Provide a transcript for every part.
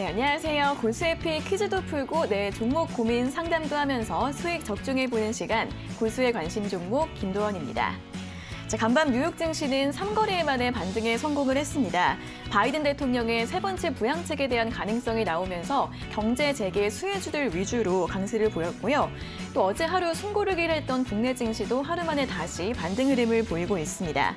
네, 안녕하세요. 골수의피 퀴즈도 풀고 내 종목 고민 상담도 하면서 수익 적중해보는 시간, 골수의 관심 종목 김도원입니다. 자, 간밤 뉴욕 증시는 3거래일 만에 반등에 성공을 했습니다. 바이든 대통령의 세 번째 부양책에 대한 가능성이 나오면서 경제 재개 수혜주들 위주로 강세를 보였고요. 또 어제 하루 숨고르기를 했던 국내 증시도 하루 만에 다시 반등 흐름을 보이고 있습니다.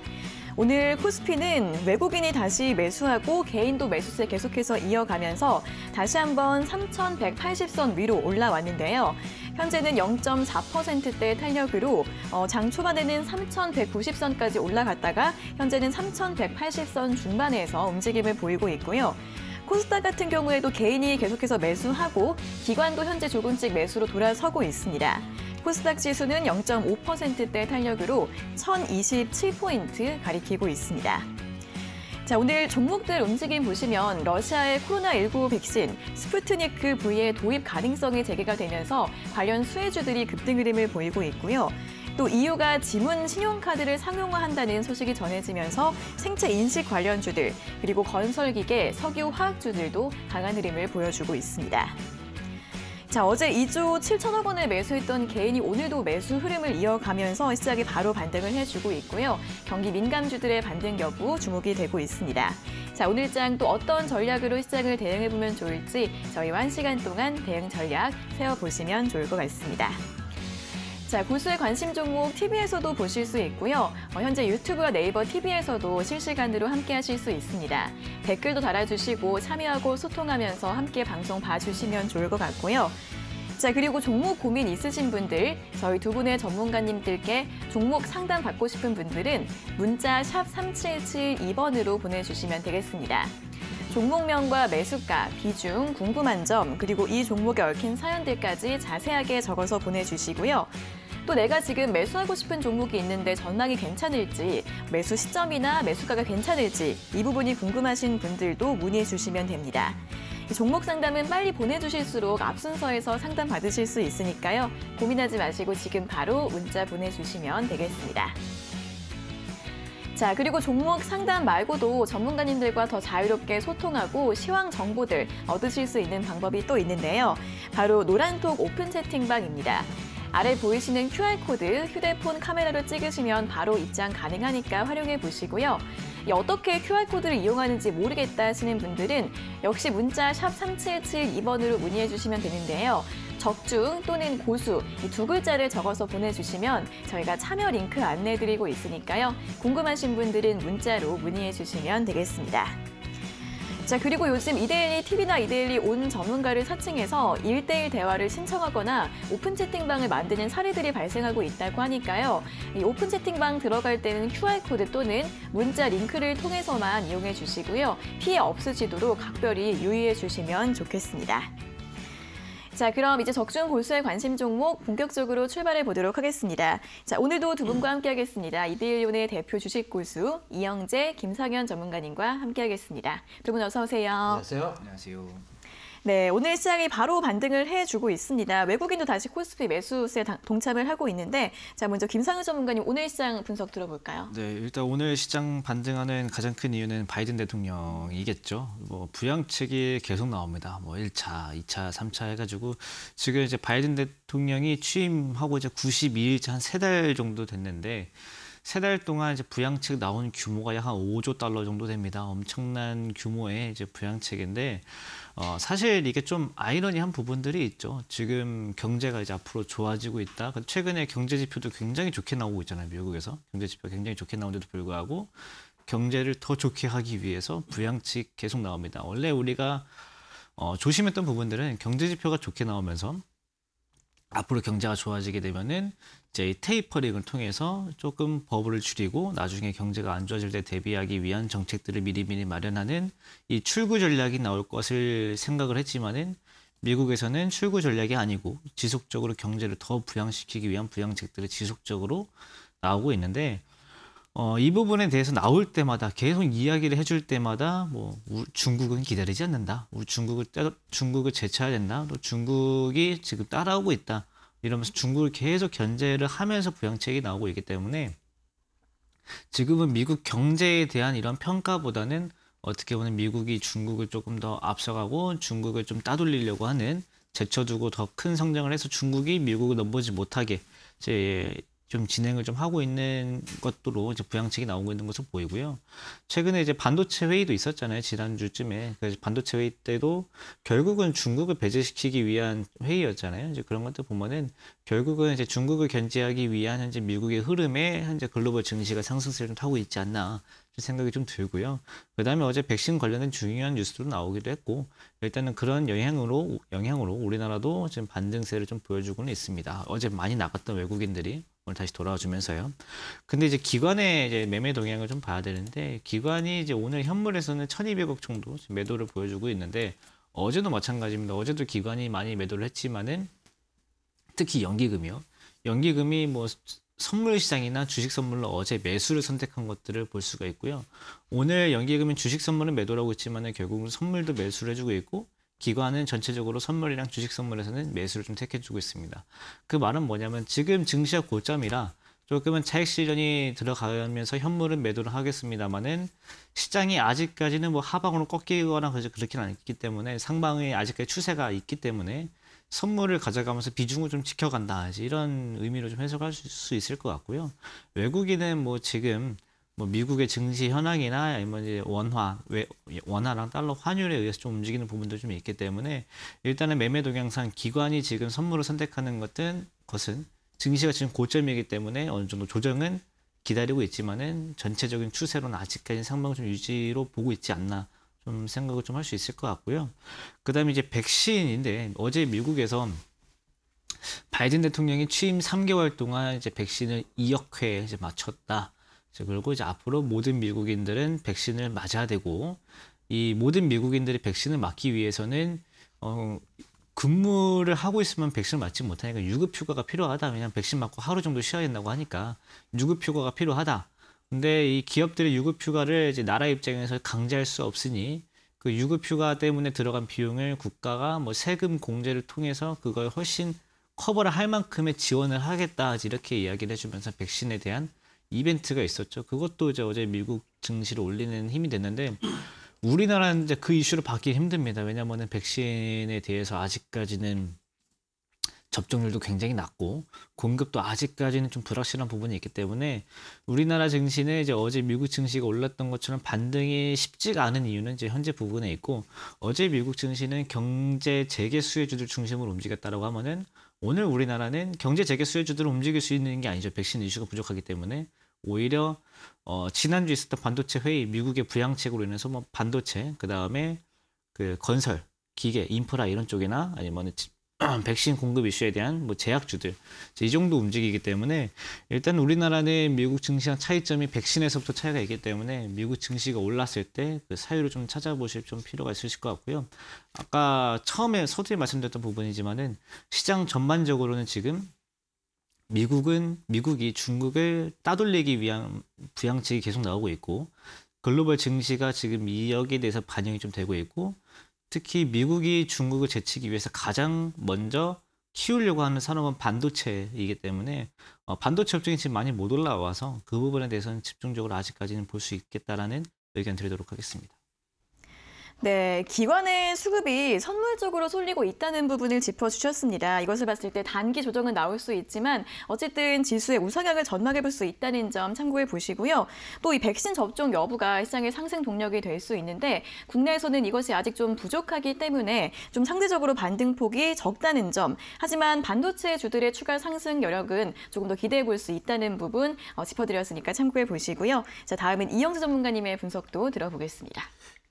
오늘 코스피는 외국인이 다시 매수하고 개인도 매수세 계속해서 이어가면서 다시 한번 3,180선 위로 올라왔는데요. 현재는 0.4%대 탄력으로 어, 장 초반에는 3,190선까지 올라갔다가 현재는 3,180선 중반에서 움직임을 보이고 있고요. 코스닥 같은 경우에도 개인이 계속해서 매수하고 기관도 현재 조금씩 매수로 돌아서고 있습니다. 코스닥 지수는 0.5%대 탄력으로 1027포인트 가리키고 있습니다. 자, 오늘 종목들 움직임 보시면 러시아의 코로나19 백신 스푸트니크 V의 도입 가능성이 재개가 되면서 관련 수혜주들이 급등 흐름을 보이고 있고요. 또 EU가 지문 신용카드를 상용화한다는 소식이 전해지면서 생체 인식 관련주들, 그리고 건설기계, 석유 화학주들도 강한 흐름을 보여주고 있습니다. 자, 어제 2조 7천억 원에 매수했던 개인이 오늘도 매수 흐름을 이어가면서 시작이 바로 반등을 해주고 있고요. 경기 민감주들의 반등 여부 주목이 되고 있습니다. 자, 오늘 장 또 어떤 전략으로 시작을 대응해보면 좋을지 저희와 한시간 동안 대응 전략 세워보시면 좋을 것 같습니다. 자, 고수의 관심 종목 TV에서도 보실 수 있고요. 어, 현재 유튜브와 네이버 TV에서도 실시간으로 함께 하실 수 있습니다. 댓글도 달아주시고 참여하고 소통하면서 함께 방송 봐주시면 좋을 것 같고요. 자, 그리고 종목 고민 있으신 분들, 저희 두 분의 전문가님들께 종목 상담 받고 싶은 분들은 문자 샵 3772번으로 보내주시면 되겠습니다. 종목명과 매수가, 비중, 궁금한 점, 그리고 이 종목에 얽힌 사연들까지 자세하게 적어서 보내주시고요. 또 내가 지금 매수하고 싶은 종목이 있는데 전망이 괜찮을지, 매수 시점이나 매수가가 괜찮을지 이 부분이 궁금하신 분들도 문의해 주시면 됩니다. 종목 상담은 빨리 보내주실수록 앞순서에서 상담 받으실 수 있으니까요. 고민하지 마시고 지금 바로 문자 보내주시면 되겠습니다. 자, 그리고 종목 상담 말고도 전문가님들과 더 자유롭게 소통하고 시황 정보들 얻으실 수 있는 방법이 또 있는데요. 바로 노란톡 오픈 채팅방입니다. 아래 보이시는 QR코드 휴대폰 카메라로 찍으시면 바로 입장 가능하니까 활용해 보시고요. 어떻게 QR코드를 이용하는지 모르겠다 하시는 분들은 역시 문자 3772번으로 문의해 주시면 되는데요. 적중 또는 고수 이두 글자를 적어서 보내주시면 저희가 참여 링크 안내드리고 해 있으니까요. 궁금하신 분들은 문자로 문의해 주시면 되겠습니다. 자 그리고 요즘 이데일리 TV나 이데일리 온 전문가를 사칭해서 일대일 대화를 신청하거나 오픈 채팅방을 만드는 사례들이 발생하고 있다고 하니까요. 이 오픈 채팅방 들어갈 때는 QR코드 또는 문자 링크를 통해서만 이용해 주시고요. 피해 없으시도록 각별히 유의해 주시면 좋겠습니다. 자, 그럼 이제 적중 골수의 관심 종목 본격적으로 출발해 보도록 하겠습니다. 자, 오늘도 두 분과 함께하겠습니다. 이데일리온의 대표 주식 골수 이영재, 김상현 전문가님과 함께하겠습니다. 두 분 어서 오세요. 안녕하세요. 안녕하세요. 네, 오늘 시장이 바로 반등을 해주고 있습니다. 외국인도 다시 코스피 매수세 동참을 하고 있는데 자 먼저 김상우 전문가님 오늘 시장 분석 들어볼까요? 네, 일단 오늘 시장 반등하는 가장 큰 이유는 바이든 대통령이겠죠. 뭐 부양책이 계속 나옵니다. 뭐 1차, 2차, 3차 해가지고 지금 이제 바이든 대통령이 취임하고 이제 92일째 한세 달 정도 됐는데 세 달 동안 이제 부양책 나온 규모가 약 한 5조 달러 정도 됩니다. 엄청난 규모의 이제 부양책인데 어, 사실 이게 좀 아이러니한 부분들이 있죠. 지금 경제가 이제 앞으로 좋아지고 있다. 최근에 경제 지표도 굉장히 좋게 나오고 있잖아요. 미국에서 경제 지표 굉장히 좋게 나오는데도 불구하고 경제를 더 좋게 하기 위해서 부양책 계속 나옵니다. 원래 우리가 어, 조심했던 부분들은 경제 지표가 좋게 나오면서 앞으로 경제가 좋아지게 되면은 이제 테이퍼링을 통해서 조금 버블을 줄이고 나중에 경제가 안 좋아질 때 대비하기 위한 정책들을 미리미리 마련하는 이 출구 전략이 나올 것을 생각을 했지만은 미국에서는 출구 전략이 아니고 지속적으로 경제를 더 부양시키기 위한 부양책들이 지속적으로 나오고 있는데 어, 이 부분에 대해서 나올 때마다 계속 이야기를 해줄 때마다 뭐 중국은 기다리지 않는다. 우리 중국을 중국을 제쳐야 된다. 또 중국이 지금 따라오고 있다. 이러면서 중국을 계속 견제를 하면서 부양책이 나오고 있기 때문에 지금은 미국 경제에 대한 이런 평가보다는 어떻게 보면 미국이 중국을 조금 더 앞서가고 중국을 좀 따돌리려고 하는 제쳐두고 더 큰 성장을 해서 중국이 미국을 넘보지 못하게 이제 좀 진행을 좀 하고 있는 것도로 이제 부양책이 나오고 있는 것으로 보이고요. 최근에 이제 반도체 회의도 있었잖아요. 지난주쯤에. 그래서 반도체 회의 때도 결국은 중국을 배제시키기 위한 회의였잖아요. 이제 그런 것들 보면은 결국은 이제 중국을 견제하기 위한 현재 미국의 흐름에 현재 글로벌 증시가 상승세를 타고 있지 않나 생각이 좀 들고요. 그 다음에 어제 백신 관련된 중요한 뉴스도 나오기도 했고, 일단은 그런 영향으로, 영향으로 우리나라도 지금 반등세를 좀 보여주고는 있습니다. 어제 많이 나갔던 외국인들이 오늘 다시 돌아와주면서요. 근데 이제 기관의 이제 매매 동향을 좀 봐야 되는데 기관이 이제 오늘 현물에서는 1,200억 정도 매도를 보여주고 있는데 어제도 마찬가지입니다. 어제도 기관이 많이 매도를 했지만은 특히 연기금이요. 연기금이 뭐 선물 시장이나 주식 선물로 어제 매수를 선택한 것들을 볼 수가 있고요. 오늘 연기금인 주식 선물은 매도라고 했지만 은 결국은 선물도 매수를 해주고 있고 기관은 전체적으로 선물이랑 주식 선물에서는 매수를 좀 택해주고 있습니다. 그 말은 뭐냐면 지금 증시가 고점이라 조금은 차익 실현이 들어가면서 현물은 매도를 하겠습니다만은 시장이 아직까지는 뭐 하방으로 꺾이거나 그렇지는 않기 때문에 상방의 아직까지 추세가 있기 때문에 선물을 가져가면서 비중을 좀 지켜간다 이런 의미로 좀 해석할 수 있을 것 같고요. 외국인은 뭐 지금 뭐 미국의 증시 현황이나 아니면 이제 원화, 외, 원화랑 달러 환율에 의해서 좀 움직이는 부분도 좀 있기 때문에 일단은 매매 동향상 기관이 지금 선물을 선택하는 것은 것은 증시가 지금 고점이기 때문에 어느 정도 조정은 기다리고 있지만은 전체적인 추세로는 아직까지 상방을 좀 유지로 보고 있지 않나 좀 생각을 좀 할 수 있을 것 같고요. 그다음에 이제 백신인데 어제 미국에서 바이든 대통령이 취임 3개월 동안 이제 백신을 2억 회 이제 맞췄다. 그리고 이제 앞으로 모든 미국인들은 백신을 맞아야 되고 이 모든 미국인들이 백신을 맞기 위해서는 어, 근무를 하고 있으면 백신을 맞지 못하니까 유급휴가가 필요하다. 왜그면 백신 맞고 하루 정도 쉬어야 된다고 하니까 유급휴가가 필요하다. 근데 이기업들의 유급휴가를 이제 나라 입장에서 강제할 수 없으니 그 유급휴가 때문에 들어간 비용을 국가가 뭐 세금 공제를 통해서 그걸 훨씬 커버를 할 만큼의 지원을 하겠다 이렇게 이야기를 해주면서 백신에 대한 이벤트가 있었죠. 그것도 이제 어제 미국 증시를 올리는 힘이 됐는데 우리나라는 이제 그 이슈로 받기 힘듭니다. 왜냐하면 백신에 대해서 아직까지는 접종률도 굉장히 낮고 공급도 아직까지는 좀 불확실한 부분이 있기 때문에 우리나라 증시는 이제 어제 미국 증시가 올랐던 것처럼 반등이 쉽지가 않은 이유는 이제 현재 부분에 있고 어제 미국 증시는 경제 재개 수혜주들 중심으로 움직였다라고 하면은 오늘 우리나라는 경제 재개 수혜주들을 움직일 수 있는 게 아니죠. 백신 이슈가 부족하기 때문에 오히려 어, 지난주 있었던 반도체 회의 미국의 부양책으로 인해서 뭐 반도체 그다음에 그 건설 기계 인프라 이런 쪽이나 아니면 뭐 백신 공급 이슈에 대한 뭐 제약주들 이 정도 움직이기 때문에 일단 우리나라 내 미국 증시랑 차이점이 백신에서부터 차이가 있기 때문에 미국 증시가 올랐을 때 그 사유를 좀 찾아보실 좀 필요가 있으실 것 같고요. 아까 처음에 서두에 말씀드렸던 부분이지만은 시장 전반적으로는 지금 미국은 미국이 중국을 따돌리기 위한 부양책이 계속 나오고 있고 글로벌 증시가 지금 이 여기에 대해서 반영이 좀 되고 있고 특히 미국이 중국을 제치기 위해서 가장 먼저 키우려고 하는 산업은 반도체이기 때문에 어, 반도체 업종이 지금 많이 못 올라와서 그 부분에 대해서는 집중적으로 아직까지는 볼 수 있겠다라는 의견 드리도록 하겠습니다. 네, 기관의 수급이 선물적으로 쏠리고 있다는 부분을 짚어주셨습니다. 이것을 봤을 때 단기 조정은 나올 수 있지만 어쨌든 지수의 우상향을 전망해볼 수 있다는 점 참고해 보시고요. 또 이 백신 접종 여부가 시장의 상승 동력이 될 수 있는데 국내에서는 이것이 아직 좀 부족하기 때문에 좀 상대적으로 반등폭이 적다는 점. 하지만 반도체 주들의 추가 상승 여력은 조금 더 기대해 볼 수 있다는 부분 어, 짚어드렸으니까 참고해 보시고요. 자, 다음은 이영수 전문가님의 분석도 들어보겠습니다.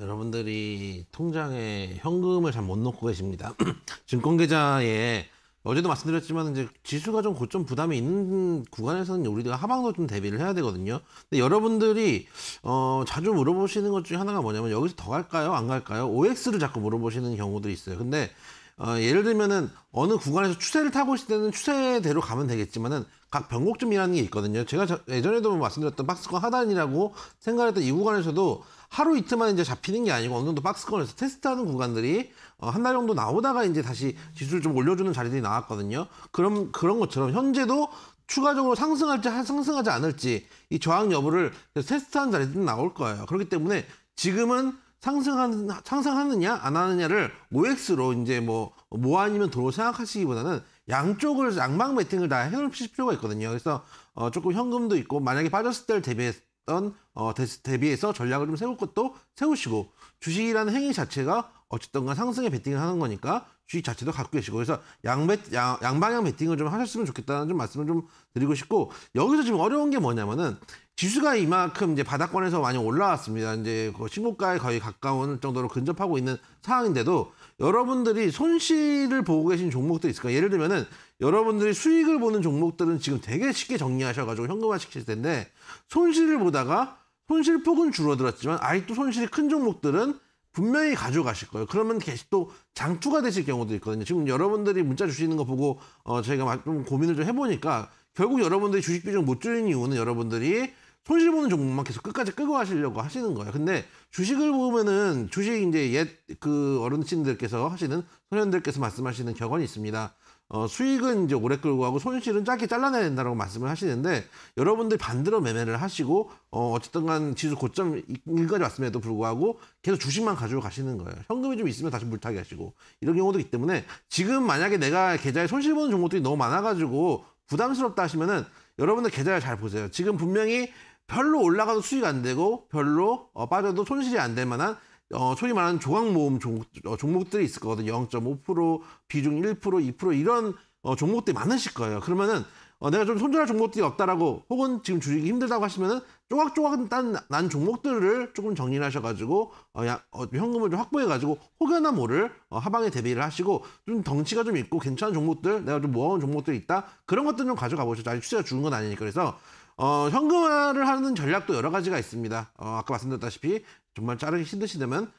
여러분들이 통장에 현금을 잘 못 넣고 계십니다. 증권계좌에 어제도 말씀드렸지만 이제 지수가 좀 고점 부담이 있는 구간에서는 우리가 하방도 좀 대비를 해야 되거든요. 근데 여러분들이 어 자주 물어보시는 것 중에 하나가 뭐냐면 여기서 더 갈까요? 안 갈까요? OX를 자꾸 물어보시는 경우도 있어요. 근데 어 예를 들면은 어느 구간에서 추세를 타고 있을 때는 추세대로 가면 되겠지만은 각 변곡점이라는 게 있거든요. 제가 저, 예전에도 말씀드렸던 박스권 하단이라고 생각했던 이 구간에서도 하루 이틀만 이제 잡히는 게 아니고 어느 정도 박스권에서 테스트하는 구간들이 어, 한 달 정도 나오다가 이제 다시 지수를 좀 올려주는 자리들이 나왔거든요. 그럼 그런 것처럼 현재도 추가적으로 상승할지 상승하지 않을지 이 저항 여부를 테스트하는 자리들이 나올 거예요. 그렇기 때문에 지금은 상승하는 상승하느냐 안 하느냐를 OX로 이제 뭐뭐 뭐 아니면 도로 생각하시기보다는 양쪽을 양방 매팅을 다해놓으실 필요가 있거든요. 그래서 어, 조금 현금도 있고 만약에 빠졌을 때를 대비해 서 했던 어, 대비해서 전략을 좀 세울 것도 세우시고 주식이라는 행위 자체가 어쨌든 간 상승에 베팅을 하는 거니까 주식 자체도 갖고 계시고 그래서 양배, 양, 양방향 베팅을 좀 하셨으면 좋겠다는 좀 말씀을 좀 드리고 싶고 여기서 지금 어려운 게 뭐냐면은 지수가 이만큼 이제 바닥권에서 많이 올라왔습니다. 이제 그 신고가에 거의 가까운 정도로 근접하고 있는 상황인데도 여러분들이 손실을 보고 계신 종목들이 있을까요? 예를 들면은 여러분들이 수익을 보는 종목들은 지금 되게 쉽게 정리하셔가지고 현금화 시킬 텐데 손실을 보다가 손실폭은 줄어들었지만 아직도 손실이 큰 종목들은 분명히 가져가실 거예요. 그러면 계속 또 장투가 되실 경우도 있거든요. 지금 여러분들이 문자 주시는 거 보고 어 저희가 좀 고민을 좀 해보니까 결국 여러분들이 주식 비중 못 줄인 이유는 여러분들이 손실보는 종목만 계속 끝까지 끌고가시려고 하시는 거예요. 근데 주식을 보면은 주식 이제 옛 그 어른신들께서 하시는 소년들께서 말씀하시는 격언이 있습니다. 어, 수익은 이제 오래 끌고 하고 손실은 짧게 잘라내야 된다고 라 말씀을 하시는데 여러분들 반대로 매매를 하시고 어, 어쨌든 간 지수 고점일까지 왔음에도 불구하고 계속 주식만 가지고 가시는 거예요. 현금이 좀 있으면 다시 물타기 하시고 이런 경우도 있기 때문에 지금 만약에 내가 계좌에 손실 보는 종목들이 너무 많아가지고 부담스럽다 하시면은 여러분들 계좌를 잘 보세요. 지금 분명히 별로 올라가도 수익 안 되고 별로 어, 빠져도 손실이 안 될 만한 어, 소위 말하는 조각모음 종, 어, 종목들이 있을 거거든요. 0.5% 비중 1% 2% 이런 어, 종목들이 많으실 거예요. 그러면은 어, 내가 좀 손절할 종목들이 없다라고 혹은 지금 줄이기 힘들다고 하시면은 조각조각 난, 난 종목들을 조금 정리를 하셔가지고 어, 야, 어, 현금을 좀 확보해가지고 혹여나 모를 어, 하방에 대비를 하시고 좀 덩치가 좀 있고 괜찮은 종목들 내가 좀 모아온 종목들 있다 그런 것들 좀 가져가 보셔죠 아직 추세가 죽은 건 아니니까 그래서 어, 현금화를 하는 전략도 여러 가지가 있습니다. 어, 아까 말씀드렸다시피 정말 자르기 힘드시다면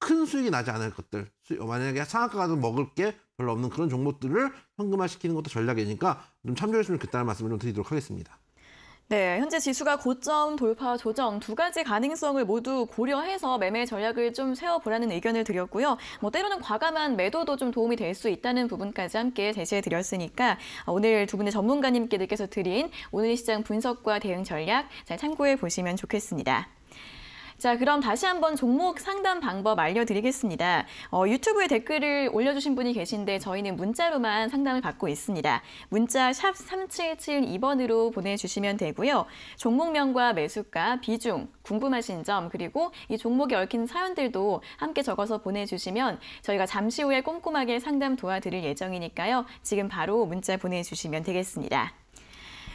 큰 수익이 나지 않을 것들 수익, 만약에 상한가가 먹을 게 별로 없는 그런 종목들을 현금화시키는 것도 전략이니까 좀참조주시면좋다는 말씀을 좀 드리도록 하겠습니다. 네, 현재 지수가 고점 돌파 조정 두 가지 가능성을 모두 고려해서 매매 전략을 좀 세워보라는 의견을 드렸고요. 뭐 때로는 과감한 매도도 좀 도움이 될 수 있다는 부분까지 함께 제시해 드렸으니까 오늘 두 분의 전문가님께서 드린 오늘 시장 분석과 대응 전략 잘 참고해 보시면 좋겠습니다. 자, 그럼 다시 한번 종목 상담 방법 알려드리겠습니다. 어, 유튜브에 댓글을 올려주신 분이 계신데 저희는 문자로만 상담을 받고 있습니다. 문자 샵 3772번으로 보내주시면 되고요. 종목명과 매수가, 비중, 궁금하신 점, 그리고 이 종목에 얽힌 사연들도 함께 적어서 보내주시면 저희가 잠시 후에 꼼꼼하게 상담 도와드릴 예정이니까요. 지금 바로 문자 보내주시면 되겠습니다.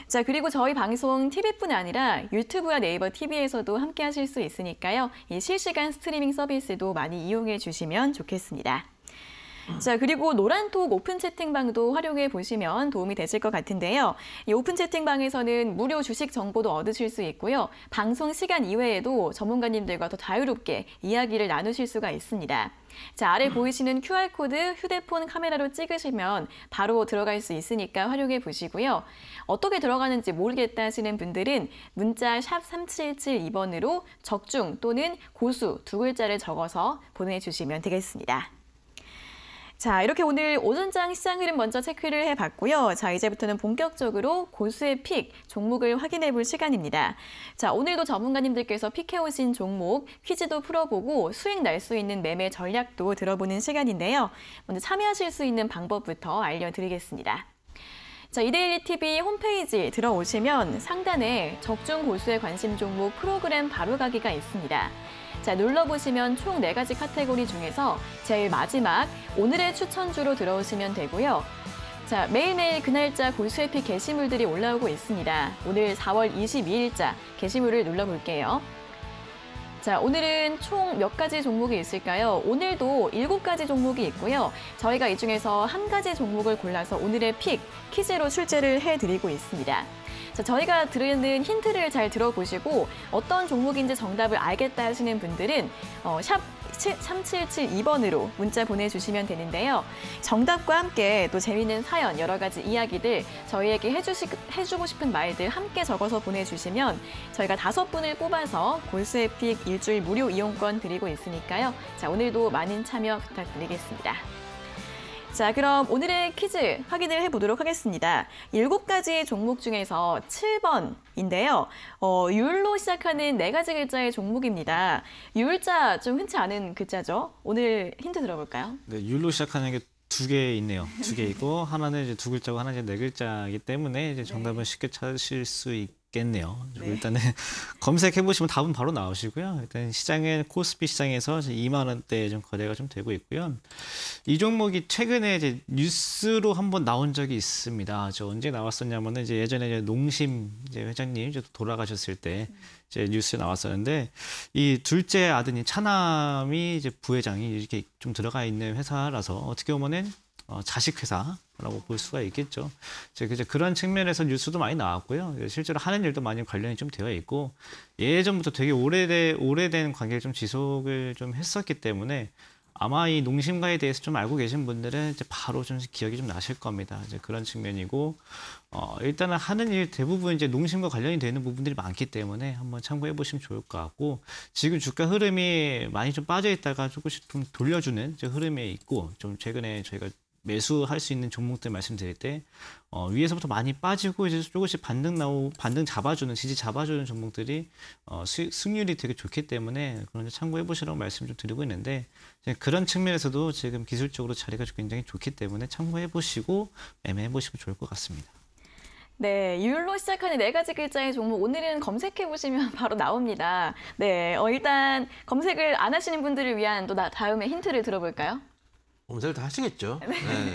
자, 그리고 저희 방송 TV뿐 아니라 유튜브와 네이버 TV에서도 함께 하실 수 있으니까요. 이 실시간 스트리밍 서비스도 많이 이용해 주시면 좋겠습니다. 자, 그리고 노란톡 오픈 채팅방도 활용해 보시면 도움이 되실 것 같은데요. 이 오픈 채팅방에서는 무료 주식 정보도 얻으실 수 있고요. 방송 시간 이외에도 전문가님들과 더 자유롭게 이야기를 나누실 수가 있습니다. 자, 아래 보이시는 QR코드 휴대폰 카메라로 찍으시면 바로 들어갈 수 있으니까 활용해 보시고요. 어떻게 들어가는지 모르겠다 하시는 분들은 문자 샵 3772번으로 적중 또는 고수 두 글자를 적어서 보내주시면 되겠습니다. 자, 이렇게 오늘 오전장 시장 흐름 먼저 체크를 해봤고요. 자, 이제부터는 본격적으로 고수의 픽, 종목을 확인해 볼 시간입니다. 자, 오늘도 전문가님들께서 픽해오신 종목, 퀴즈도 풀어보고 수익 날 수 있는 매매 전략도 들어보는 시간인데요. 먼저 참여하실 수 있는 방법부터 알려드리겠습니다. 자, 이데일리 TV 홈페이지 들어오시면 상단에 적중 고수의 관심 종목 프로그램 바로가기가 있습니다. 자, 눌러보시면 총 네가지 카테고리 중에서 제일 마지막 오늘의 추천주로 들어오시면 되고요. 자, 매일매일 그날짜 골수해피 게시물들이 올라오고 있습니다. 오늘 4월 22일자 게시물을 눌러볼게요. 자, 오늘은 총 몇 가지 종목이 있을까요? 오늘도 일곱 가지 종목이 있고요. 저희가 이 중에서 한 가지 종목을 골라서 오늘의 픽, 퀴즈로 출제를 해드리고 있습니다. 자, 저희가 드리는 힌트를 잘 들어보시고 어떤 종목인지 정답을 알겠다 하시는 분들은 어, 샵 3772번으로 문자 보내주시면 되는데요. 정답과 함께 또 재미있는 사연, 여러 가지 이야기들 저희에게 해주시, 해주고 싶은 말들 함께 적어서 보내주시면 저희가 다섯 분을 뽑아서 골스에픽 일주일 무료 이용권 드리고 있으니까요. 자, 오늘도 많은 참여 부탁드리겠습니다. 자, 그럼 오늘의 퀴즈 확인을 해보도록 하겠습니다. 일곱 가지 종목 중에서 7번인데요. 어, 율로 시작하는 네 가지 글자의 종목입니다. 율자 좀 흔치 않은 글자죠. 오늘 힌트 들어볼까요? 네, 율로 시작하는 게 두 개 있네요. 두개 있고 하나는 이제 두 글자고 하나는 이제 네 글자이기 때문에 이제 정답은 네. 쉽게 찾으실 수 있고 겠네요. 네. 일단은 검색해 보시면 답은 바로 나오시고요. 일단 시장에 코스피 시장에서 2만 원대 좀 거래가 좀 되고 있고요. 이 종목이 최근에 이제 뉴스로 한번 나온 적이 있습니다. 저 언제 나왔었냐면은 이제 예전에 이제 농심 이제 회장님 이제 돌아가셨을 때 이제 뉴스에 나왔었는데 이 둘째 아드님 차남이 이제 부회장이 이렇게 좀 들어가 있는 회사라서 어떻게 보면은 어, 자식 회사 라고 볼 수가 있겠죠. 이제 그런 측면에서 뉴스도 많이 나왔고요. 실제로 하는 일도 많이 관련이 좀 되어 있고 예전부터 되게 오래된 오래된 관계를 좀 지속을 좀 했었기 때문에 아마 이 농심가에 대해서 좀 알고 계신 분들은 이제 바로 좀 기억이 좀 나실 겁니다. 이제 그런 측면이고 어, 일단은 하는 일 대부분 이제 농심과 관련이 되는 부분들이 많기 때문에 한번 참고해 보시면 좋을 것 같고 지금 주가 흐름이 많이 좀 빠져 있다가 조금씩 좀 돌려주는 흐름에 있고 좀 최근에 저희가 매수할 수 있는 종목들 말씀드릴 때 어, 위에서부터 많이 빠지고 이제 조금씩 반등 나오 반등 잡아주는 지지 잡아주는 종목들이 어, 수, 승률이 되게 좋기 때문에 그런 참고해 보시라고 말씀 좀 드리고 있는데 그런 측면에서도 지금 기술적으로 자리가 굉장히 좋기 때문에 참고해 보시고 매매해 보시면 좋을 것 같습니다. 네, 율로 시작하는 네 가지 글자의 종목 오늘은 검색해 보시면 바로 나옵니다. 네, 어, 일단 검색을 안 하시는 분들을 위한 또 나, 다음에 힌트를 들어볼까요? 검색을 다 하시겠죠. 네.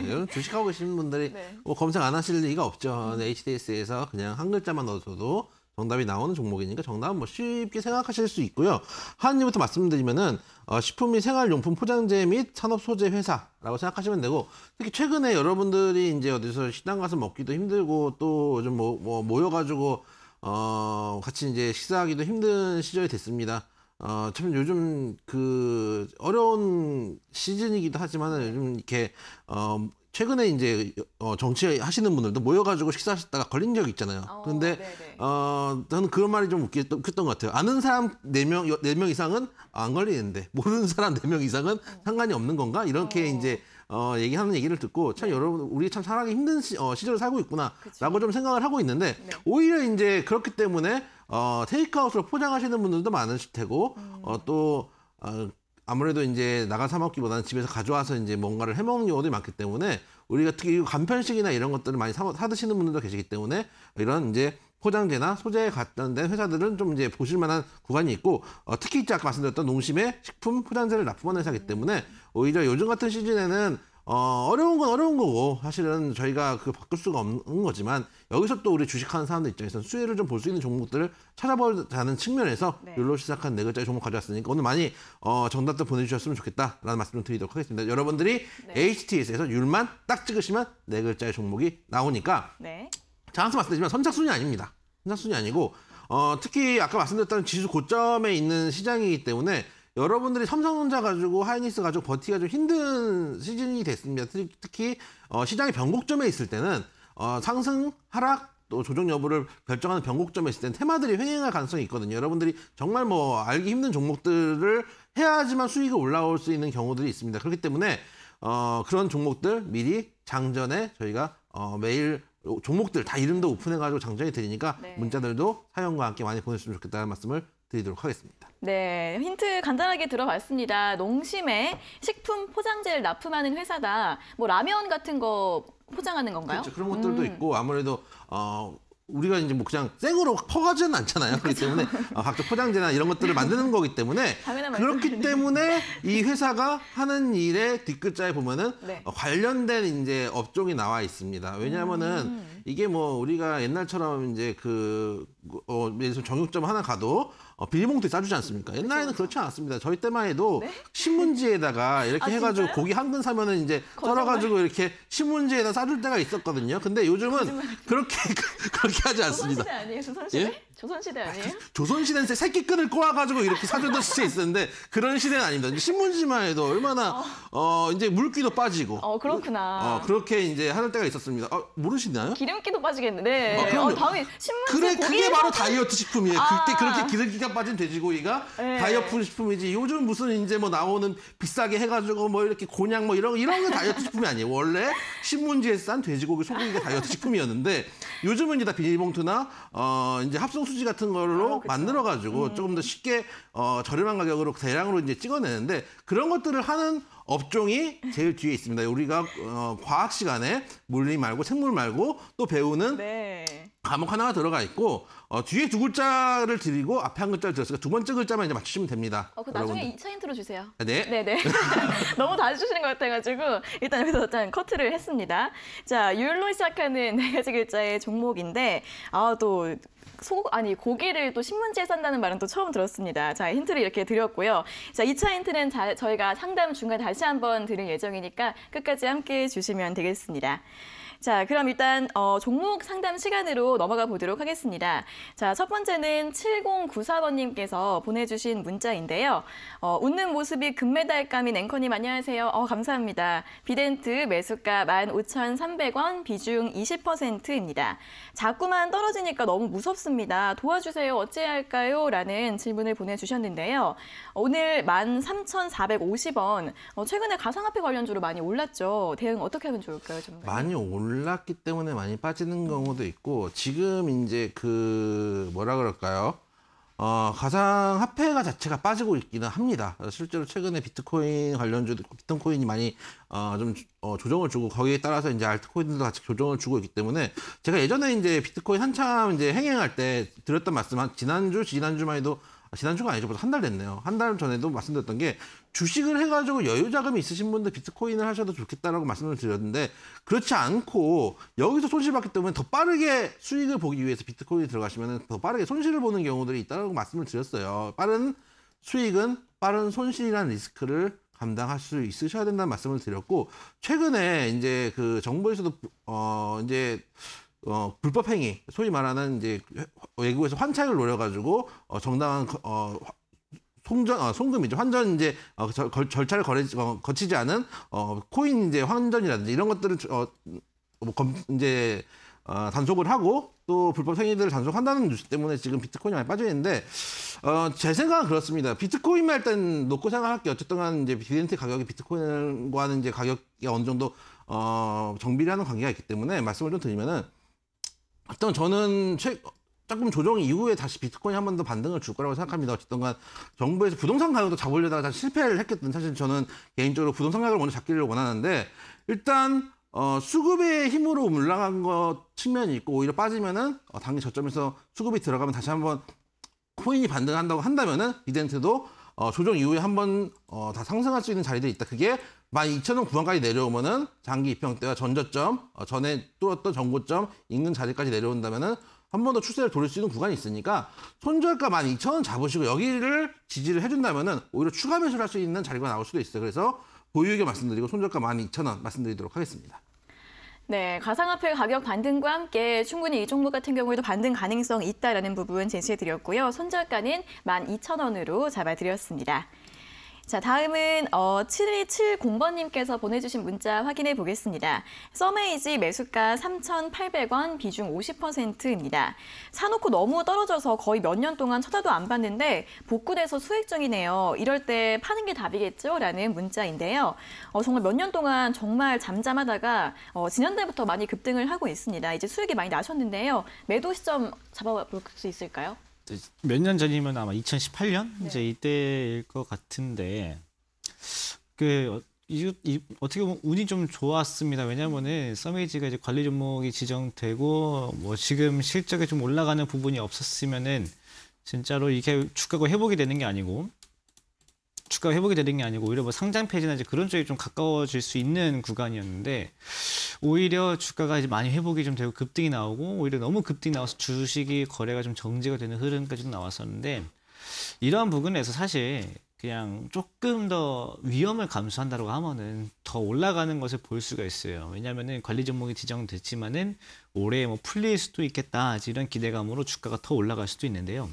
네. 주식하고 계신 분들이 네. 뭐 검색 안 하실 리가 없죠. 음. 네, HDS에서 그냥 한 글자만 넣어서도 정답이 나오는 종목이니까 정답은 뭐 쉽게 생각하실 수 있고요. 하나님부터 말씀드리면은 어, 식품및 생활용품 포장재 및 산업 소재 회사라고 생각하시면 되고 특히 최근에 여러분들이 이제 어디서 식당 가서 먹기도 힘들고 또 요즘 뭐, 뭐 모여가지고 어 같이 이제 식사하기도 힘든 시절이 됐습니다. 어, 참 요즘 그 어려운 시즌이기도 하지만 요즘 이렇게 어, 최근에 이제 어, 정치하시는 분들도 모여가지고 식사하셨다가 걸린 적 있잖아요. 어, 그런데 네 어, 저는 그런 말이 좀 웃겼던, 웃겼던 것 같아요. 아는 사람 네명네명 네 이상은 안 걸리는데 모르는 사람 네 명 이상은 어. 상관이 없는 건가? 이렇게 어. 이제 어, 얘기하는 얘기를 듣고 참 네. 여러분 우리 참 살아가기 힘든 시, 어, 시절을 살고 있구나라고 좀 생각을 하고 있는데 네. 오히려 이제 그렇기 때문에 어, 테이크아웃으로 포장하시는 분들도 많으실 테고 음. 어, 또 어, 아무래도 이제 나가사 먹기보다는 집에서 가져와서 이제 뭔가를 해 먹는 경우도 많기 때문에 우리가 특히 간편식이나 이런 것들을 많이 사, 사 드시는 분들도 계시기 때문에 이런 이제 포장재나 소재에 관는데 회사들은 좀 이제 보실 만한 구간이 있고 어, 특히 이제 아까 말씀드렸던 농심의 식품 포장재를 납품하는 회사이기 때문에 오히려 요즘 같은 시즌에는 어, 어려운 건 어려운 거고 사실은 저희가 그 바꿀 수가 없는 거지만 여기서 또 우리 주식하는 사람들 입장에서는 수혜를 좀 볼 수 있는 종목들을 찾아보자는 측면에서 율로 네. 시작한 네 글자의 종목 가져왔으니까 오늘 많이 어, 정답도 보내주셨으면 좋겠다라는 말씀 을 드리도록 하겠습니다. 여러분들이 네. HTS에서 율만 딱 찍으시면 네 글자의 종목이 나오니까 네. 장학서 말씀드리지만 선착순이 아닙니다. 선착순이 아니고 어, 특히 아까 말씀드렸던 지수 고점에 있는 시장이기 때문에 여러분들이 삼성전자 가지고 하이닉스 가지고 버티기가 좀 힘든 시즌이 됐습니다. 특히 어, 시장의 변곡점에 있을 때는 어, 상승, 하락, 또 조정 여부를 결정하는 변곡점에 있을 때는 테마들이 횡행할 가능성이 있거든요. 여러분들이 정말 뭐 알기 힘든 종목들을 해야지만 수익이 올라올 수 있는 경우들이 있습니다. 그렇기 때문에 어, 그런 종목들 미리 장전에 저희가 어, 매일 종목들 다 이름도 오픈해가지고 장전해 드리니까 네. 문자들도 사연과 함께 많이 보내주시면 좋겠다는 말씀을 드리도록 하겠습니다. 네, 힌트 간단하게 들어봤습니다. 농심에 식품 포장재를 납품하는 회사다. 뭐 라면 같은 거 포장하는 건가요? 그렇죠. 그런 것들도 음. 있고 아무래도 어 우리가 이제 뭐 그냥 생으로 퍼가지는 않잖아요. 그렇기 때문에 어, 각종 포장재나 이런 것들을 만드는 거기 때문에 그렇기 때문에 이 회사가 하는 일의 뒷글자에 보면은 네. 어, 관련된 이제 업종이 나와 있습니다. 왜냐하면은 음. 이게 뭐 우리가 옛날처럼 이제 그 어, 예를 들어 정육점 하나 가도 어, 비닐봉투에 싸주지 않습니까? 그렇죠, 옛날에는 그렇죠. 그렇지 않았습니다. 저희 때만 해도 네? 신문지에다가 이렇게 아, 해가지고 진짜요? 고기 한근 사면은 이제 거짓말. 썰어가지고 이렇게 신문지에다 싸줄 때가 있었거든요. 근데 요즘은 그렇게 그렇게 하지 않습니다. 아니에요, 예? 조선시대 아, 그 아니에요? 조선시대는 새끼 끈을 꼬아가지고 이렇게 사주던 시체 있었는데 그런 시대는 아닙니다. 신문지만 해도 얼마나 어, 어 이제 물기도 빠지고. 어 그렇구나. 어, 그렇게 이제 하던 때가 있었습니다. 어, 모르시나요? 기름기도 빠지겠는데. 네. 어, 다음에 신문지 그래 그게 바로 다이어트 식품이에요. 아. 그때 그렇게 기름기가 빠진 돼지고기가 네. 다이어트 식품이지. 요즘 무슨 이제 뭐 나오는 비싸게 해가지고 뭐 이렇게 곤약 뭐 이런 이런 게 다이어트 식품이 아니에요. 원래 신문지에 싼 돼지고기 소고기가 다이어트 식품이었는데 요즘은 이제 다 비닐봉투나 어 이제 합성 소수지 같은 걸로 아, 만들어 가지고 음. 조금 더 쉽게 어, 저렴한 가격으로 대량으로 이제 찍어내는데 그런 것들을 하는 업종이 제일 뒤에 있습니다. 우리가 어, 과학 시간에 물리 말고 생물 말고 또 배우는 네. 과목 하나가 들어가 있고 어, 뒤에 두 글자를 드리고 앞에 한 글자를 드렸으니까 두 번째 글자만 이제 맞추시면 됩니다. 어, 그 나중에 2차 힌트로 주세요. 네. 네네. 네. 너무 다해 주시는 것 같아가지고 일단 여기서 일단 커트를 했습니다. 자, 율로 시작하는 네 가지 글자의 종목인데 아 또 소 아니 고기를 또 신문지에 산다는 말은 또 처음 들었습니다. 자 힌트를 이렇게 드렸고요. 자 2차 힌트는 자, 저희가 상담 중간에 다시 다시 한번 드릴 예정이니까 끝까지 함께해 주시면 되겠습니다. 자, 그럼 일단 어, 종목 상담 시간으로 넘어가 보도록 하겠습니다. 자, 첫 번째는 7094번님께서 보내주신 문자인데요. 어, 웃는 모습이 금메달감인 앵커님 안녕하세요. 어, 감사합니다. 비덴트 매수가 15,300원, 비중 20%입니다. 자꾸만 떨어지니까 너무 무섭습니다. 도와주세요. 어찌해야 할까요? 라는 질문을 보내주셨는데요. 어, 오늘 13,450원, 어, 최근에 가상화폐 관련주로 많이 올랐죠. 대응 어떻게 하면 좋을까요? 정말? 많이 올랐 올랐기 때문에 많이 빠지는 경우도 있고 지금 이제 그 뭐라 그럴까요? 어, 가상 화폐가 자체가 빠지고 있기는 합니다. 실제로 최근에 비트코인 관련주, 비트코인이 많이 어, 좀 어, 조정을 주고 거기에 따라서 이제 알트코인들도 같이 조정을 주고 있기 때문에 제가 예전에 이제 비트코인 한참 이제 행행할 때 드렸던 말씀 한 지난주 지난주만 해도 아, 지난주가 아니죠. 벌써 한 달 됐네요. 한 달 전에도 말씀드렸던 게 주식을 해가지고 여유 자금이 있으신 분들 비트코인을 하셔도 좋겠다라고 말씀을 드렸는데 그렇지 않고 여기서 손실받기 때문에 더 빠르게 수익을 보기 위해서 비트코인에 들어가시면 더 빠르게 손실을 보는 경우들이 있다고 말씀을 드렸어요. 빠른 수익은 빠른 손실이라는 리스크를 감당할 수 있으셔야 된다는 말씀을 드렸고 최근에 이제 그 정부에서도 어 이제 어, 불법 행위, 소위 말하는 이제 외국에서 환차익을 노려가지고 어, 정당한 어, 통전 어, 송금 이죠 환전 이제 어, 저, 절차를 거래, 어, 거치지 않은 어, 코인 이제 환전이라든지 이런 것들을 어, 뭐 검, 이제 어, 단속을 하고 또 불법 행위들을 단속한다는 뉴스 때문에 지금 비트코인이 많이 빠져 있는데 어, 제 생각은 그렇습니다. 비트코인만 일단 놓고 생각할게요. 어쨌든 간 이제 디트 가격이 비트코인과는 이제 가격이 어느 정도 어, 정비를 하는 관계가 있기 때문에 말씀을 좀 드리면은 일단 저는 최, 조금 조정 이후에 다시 비트코인한 번 더 반등을 줄 거라고 생각합니다. 어쨌든간 정부에서 부동산 가격도 잡으려다가 실패를 했겠든 사실 저는 개인적으로 부동산 가격을 먼저 잡기를 원하는데 일단 어, 수급의 힘으로 물러간것 측면이 있고 오히려 빠지면은 어, 당기 저점에서 수급이 들어가면 다시 한 번 코인이 반등한다고 한다면은 이덴트도 어, 조정 이후에 한번 어, 다 상승할 수 있는 자리들이 있다. 그게 12,000원 구간까지 내려오면은 장기 입평 때와 전저점 어, 전에 뚫었던 전고점 있는 자리까지 내려온다면은 한번더 추세를 돌릴 수 있는 구간이 있으니까 손절가 12,000원 잡으시고 여기를 지지를 해준다면은 오히려 추가 매수를 할 수 있는 자리가 나올 수도 있어요. 그래서 보유의견 말씀드리고 손절가 12,000원 말씀드리도록 하겠습니다. 네, 가상화폐 가격 반등과 함께 충분히 이 종목 같은 경우에도 반등 가능성 있다라는 부분 제시해드렸고요. 손절가는 12,000원으로 잡아드렸습니다. 자, 다음은 어, 7270번님께서 보내주신 문자 확인해 보겠습니다. 서메이지 매수가 3,800원, 비중 50%입니다. 사놓고 너무 떨어져서 거의 몇 년 동안 쳐다도 안 봤는데 복구돼서 수익 중이네요. 이럴 때 파는 게 답이겠죠? 라는 문자인데요. 어, 정말 몇 년 동안 정말 잠잠하다가 어, 지난달부터 많이 급등을 하고 있습니다. 이제 수익이 많이 나셨는데요. 매도 시점 잡아볼 수 있을까요? 몇년 전이면 아마 2018년 네. 이제 이때일 것 같은데 그 어, 이, 이, 어떻게 보면 운이 좀 좋았습니다. 왜냐면은 서메이지가 이제 관리 종목이 지정되고 뭐 지금 실적이 좀 올라가는 부분이 없었으면은 진짜로 이게 주가가 회복이 되는 게 아니고 주가 회복이 되는 게 아니고 오히려 뭐 상장 폐지나 이제 그런 쪽에 좀 가까워질 수 있는 구간이었는데 오히려 주가가 이제 많이 회복이 좀 되고 급등이 나오고 오히려 너무 급등이 나와서 주식이 거래가 좀 정지가 되는 흐름까지도 나왔었는데 이러한 부분에서 사실 그냥 조금 더 위험을 감수한다고 라 하면은 더 올라가는 것을 볼 수가 있어요. 왜냐면은 관리 종목이 지정됐지만은 올해 뭐 풀릴 수도 있겠다 이런 기대감으로 주가가 더 올라갈 수도 있는데요.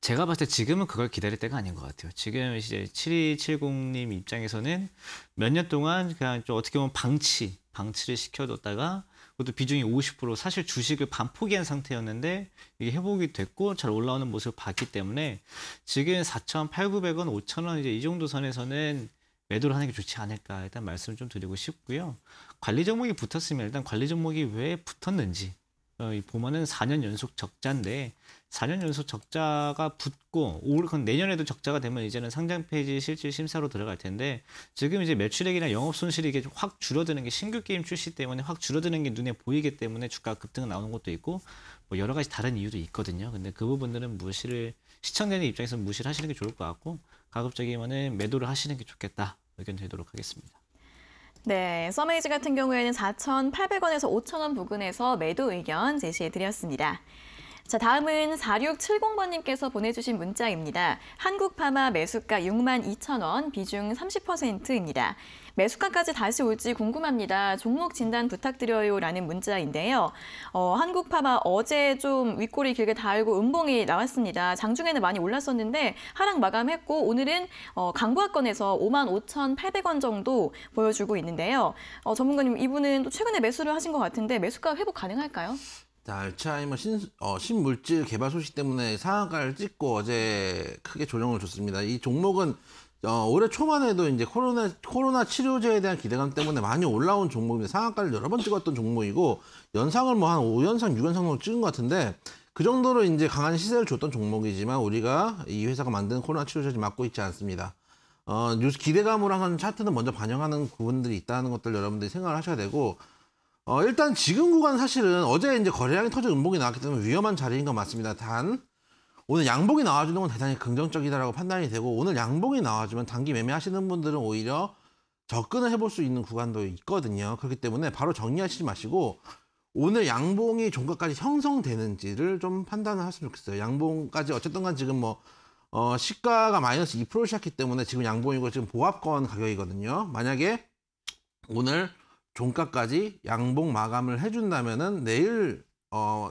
제가 봤을 때 지금은 그걸 기다릴 때가 아닌 것 같아요. 지금 이제 7270님 입장에서는 몇 년 동안 그냥 좀 어떻게 보면 방치, 방치를 시켜뒀다가 그것도 비중이 50% 사실 주식을 반 포기한 상태였는데 이게 회복이 됐고 잘 올라오는 모습을 봤기 때문에 지금 4,800원, 5,000원 이제 이 정도 선에서는 매도를 하는 게 좋지 않을까 일단 말씀을 좀 드리고 싶고요. 관리 종목이 붙었으면 일단 관리 종목이 왜 붙었는지 어, 이 보면은 4년 연속 적자인데 4년 연속 적자가 붙고 올 그건 내년에도 적자가 되면 이제는 상장 페이지 실질 심사로 들어갈 텐데 지금 이제 매출액이나 영업 손실이 이게 확 줄어드는 게 신규 게임 출시 때문에 확 줄어드는 게 눈에 보이기 때문에 주가 급등 나오는 것도 있고 뭐 여러 가지 다른 이유도 있거든요. 근데 그 부분들은 무시를 시청자님 입장에서 무시를 하시는 게 좋을 것 같고 가급적이면은 매도를 하시는 게 좋겠다 의견 드리도록 하겠습니다. 네, 서메이지 같은 경우에는 4,800원에서 5,000원 부근에서 매도 의견 제시해 드렸습니다. 자, 다음은 4670번님께서 보내주신 문자입니다. 한국 파마 매수가 6만 2천 원, 비중 30%입니다. 매수가까지 다시 올지 궁금합니다. 종목 진단 부탁드려요. 라는 문자인데요. 어, 한국 파마 어제 좀 윗골이 길게 달고 음봉이 나왔습니다. 장중에는 많이 올랐었는데 하락 마감했고 오늘은 어, 강부학권에서 5만 5,800원 정도 보여주고 있는데요. 어, 전문가님 이분은 또 최근에 매수를 하신 것 같은데 매수가 회복 가능할까요? 자, 알츠하이머 신, 어, 신물질 개발 소식 때문에 상한가를 찍고 어제 크게 조정을 줬습니다. 이 종목은 어, 올해 초만 해도 이제 코로나, 코로나 치료제에 대한 기대감 때문에 많이 올라온 종목인데 상한가를 여러 번 찍었던 종목이고 연상을 뭐한 5연상, 6연상 정도 찍은 것 같은데 그 정도로 이제 강한 시세를 줬던 종목이지만 우리가 이 회사가 만든 코로나 치료제를 맡고 있지 않습니다. 어, 뉴스 기대감으로 하는 차트는 먼저 반영하는 부분들이 있다는 것들 여러분들이 생각을 하셔야 되고 어, 일단 지금 구간 사실은 어제 이제 거래량이 터져 음봉이 나왔기 때문에 위험한 자리인 건 맞습니다. 단 오늘 양봉이 나와주는 건 대단히 긍정적이다라고 판단이 되고 오늘 양봉이 나와주면 단기 매매하시는 분들은 오히려 접근을 해볼 수 있는 구간도 있거든요. 그렇기 때문에 바로 정리하시지 마시고 오늘 양봉이 종가까지 형성되는지를 좀 판단을 하시면 좋겠어요. 양봉까지 어쨌든 간 지금 뭐 어, 시가가 마이너스 2% 시작했기 때문에 지금 양봉이고 지금 보합권 가격이거든요. 만약에 오늘 종가까지 양봉 마감을 해준다면은 내일 어,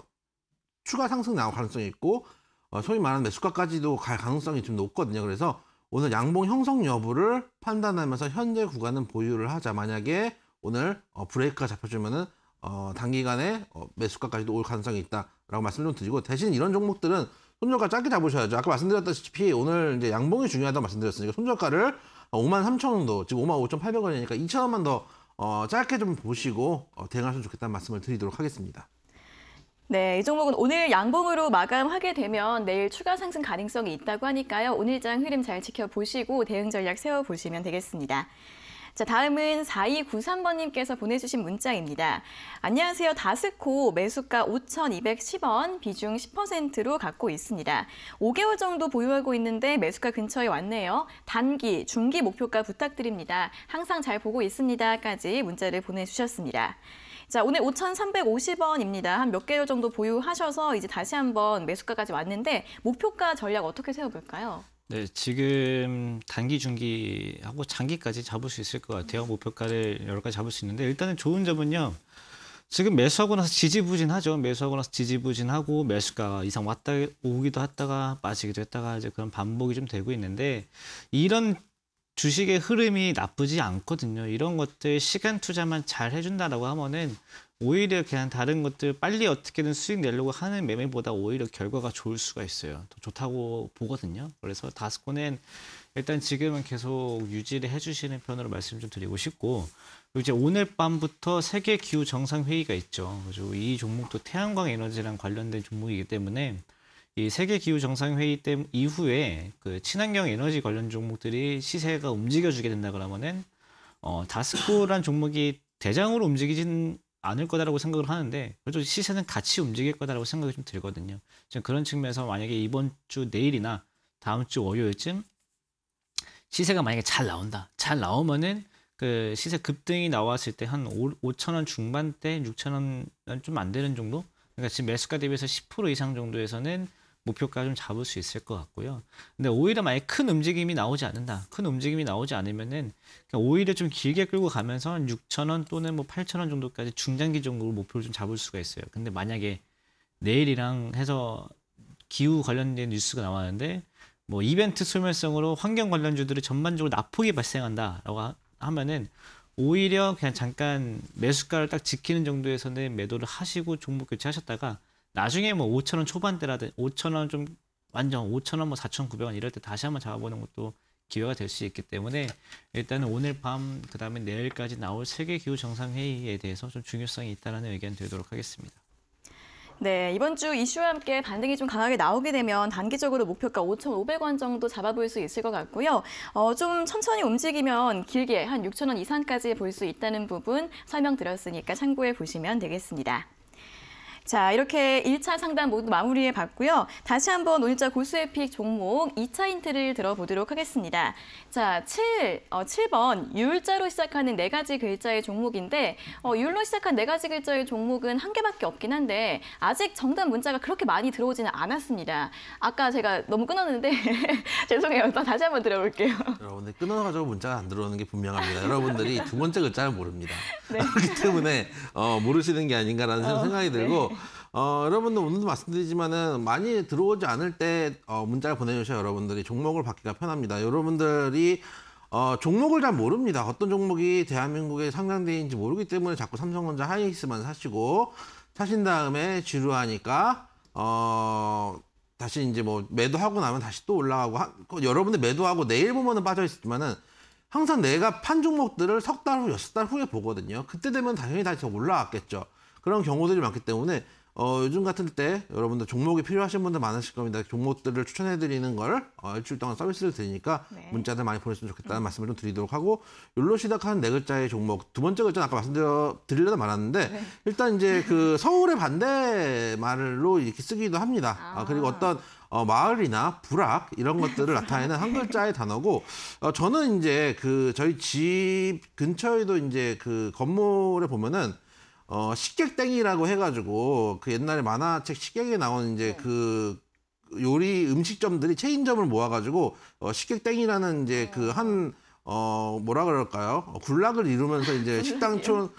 추가 상승 나올 가능성이 있고 어, 소위 말하는 매수가까지도 갈 가능성이 좀 높거든요. 그래서 오늘 양봉 형성 여부를 판단하면서 현재 구간은 보유를 하자. 만약에 오늘 어, 브레이크가 잡혀주면은 어, 단기간에 어, 매수가까지도 올 가능성이 있다라고 말씀을 좀 드리고 대신 이런 종목들은 손절가 짧게 잡으셔야죠. 아까 말씀드렸다시피 오늘 이제 양봉이 중요하다고 말씀드렸으니까 손절가를 5만 3천 원도 지금 5만 5,800원이니까 2천 원만 더 어, 짧게 좀 보시고 어, 대응하시면 좋겠다는 말씀을 드리도록 하겠습니다. 네, 이 종목은 오늘 양봉으로 마감하게 되면 내일 추가 상승 가능성이 있다고 하니까요. 오늘장 흐름 잘 지켜보시고 대응 전략 세워보시면 되겠습니다. 자, 다음은 4293번님께서 보내주신 문자입니다. 안녕하세요. 다스코 매수가 5,210원, 비중 10%로 갖고 있습니다. 5개월 정도 보유하고 있는데 매수가 근처에 왔네요. 단기, 중기 목표가 부탁드립니다. 항상 잘 보고 있습니다.까지 문자를 보내주셨습니다. 자, 오늘 5,350원입니다. 한 몇 개월 정도 보유하셔서 이제 다시 한번 매수가까지 왔는데 목표가 전략 어떻게 세워볼까요? 네, 지금 단기, 중기 하고 장기까지 잡을 수 있을 것 같아요. 목표가를 여러 가지 잡을 수 있는데 일단은 좋은 점은요. 지금 매수하고 나서 지지부진하죠. 매수하고 나서 지지부진하고 매수가 이상 왔다 오기도 했다가 빠지기도 했다가 이제 그런 반복이 좀 되고 있는데 이런 주식의 흐름이 나쁘지 않거든요. 이런 것들 시간 투자만 잘 해준다라고 하면은 오히려 그냥 다른 것들 빨리 어떻게든 수익 내려고 하는 매매보다 오히려 결과가 좋을 수가 있어요. 더 좋다고 보거든요. 그래서 다스코는 일단 지금은 계속 유지를 해주시는 편으로 말씀 좀 드리고 싶고 이제 오늘 밤부터 세계 기후 정상 회의가 있죠. 그리고 이 종목도 태양광 에너지랑 관련된 종목이기 때문에 이 세계 기후 정상 회의 때 이후에 그 친환경 에너지 관련 종목들이 시세가 움직여주게 된다 그러면은 어 다스코란 종목이 대장으로 움직이진 않을 거다라고 생각을 하는데 그래도 시세는 같이 움직일 거다라고 생각이 좀 들거든요. 지금 그런 측면에서 만약에 이번 주 내일이나 다음 주 월요일쯤 시세가 만약에 잘 나온다. 잘 나오면은 그 시세 급등이 나왔을 때 한 5천 원 중반대, 6천 원좀안 되는 정도. 그러니까 지금 매수가 대비해서 10% 이상 정도에서는 목표가 좀 잡을 수 있을 것 같고요. 근데 오히려 만약 큰 움직임이 나오지 않는다. 큰 움직임이 나오지 않으면은 오히려 좀 길게 끌고 가면서 6,000원 또는 뭐 8,000원 정도까지 중장기 정도로 목표를 좀 잡을 수가 있어요. 근데 만약에 내일이랑 해서 기후 관련된 뉴스가 나왔는데 뭐 이벤트 소멸성으로 환경 관련주들이 전반적으로 낙폭이 발생한다라고 하면은 오히려 그냥 잠깐 매수가를 딱 지키는 정도에서는 매도를 하시고 종목 교체하셨다가 나중에 뭐 5천 원 초반대라든 5천 원 좀 완전 5천 원뭐 4,900원 이럴 때 다시 한번 잡아보는 것도 기회가 될 수 있기 때문에 일단은 오늘 밤 그다음에 내일까지 나올 세계 기후 정상 회의에 대해서 좀 중요성이 있다라는 의견 드리도록 하겠습니다. 네, 이번 주 이슈와 함께 반등이 좀 강하게 나오게 되면 단기적으로 목표가 5,500원 정도 잡아볼 수 있을 것 같고요. 어, 좀 천천히 움직이면 길게 한 6,000원 이상까지 볼 수 있다는 부분 설명드렸으니까 참고해 보시면 되겠습니다. 자, 이렇게 1차 상담 모두 마무리해 봤고요. 다시 한번 오늘자 고수에픽 종목 2차 힌트를 들어보도록 하겠습니다. 자, 7, 어, 7번 율자로 시작하는 네 가지 글자의 종목인데 어, 율로 시작한 네 가지 글자의 종목은 한 개밖에 없긴 한데 아직 정답 문자가 그렇게 많이 들어오지는 않았습니다. 아까 제가 너무 끊었는데 죄송해요. 다시 한번 들어볼게요. 여러분들 끊어가지고 문자가 안 들어오는 게 분명합니다. 여러분들이 두 번째 글자를 모릅니다. 네. 그렇기 때문에 어, 모르시는 게 아닌가라는 어, 생각이 들고 네. 어, 여러분들 오늘도 말씀드리지만은 많이 들어오지 않을 때 어, 문자를 보내주셔야 여러분들이 종목을 받기가 편합니다. 여러분들이 어, 종목을 잘 모릅니다. 어떤 종목이 대한민국에 상장되는지 모르기 때문에 자꾸 삼성전자 하이닉스만 사시고 사신 다음에 지루하니까 어, 다시 이제 뭐 매도하고 나면 다시 또 올라가고 한, 그 여러분들 매도하고 내일 보면은 빠져 있지만은 항상 내가 판 종목들을 석 달 후, 여섯 달 후에 보거든요. 그때 되면 당연히 다시 올라왔겠죠. 그런 경우들이 많기 때문에 어, 요즘 같은 때 여러분들 종목이 필요하신 분들 많으실 겁니다. 종목들을 추천해드리는 걸 어, 일주일 동안 서비스를 드리니까 네. 문자들 많이 보냈으면 좋겠다는 음. 말씀을 좀 드리도록 하고 요로 시작하는 네 글자의 종목 두 번째 글자는 아까 말씀드려 드리려다 말았는데 네. 일단 이제 그 서울의 반대 말로 이렇게 쓰기도 합니다. 아. 어, 그리고 어떤 어, 마을이나 불악 이런 것들을 나타내는 한 글자의 단어고 어, 저는 이제 그 저희 집 근처에도 이제 그 건물에 보면은 어, 식객땡이라고 해가지고 그 옛날에 만화책 식객에 나온 이제 네. 그 요리 음식점들이 체인점을 모아가지고 어, 식객땡이라는 이제 그 네. 그한 어 뭐라 그럴까요? 어, 군락을 이루면서 이제 식당촌을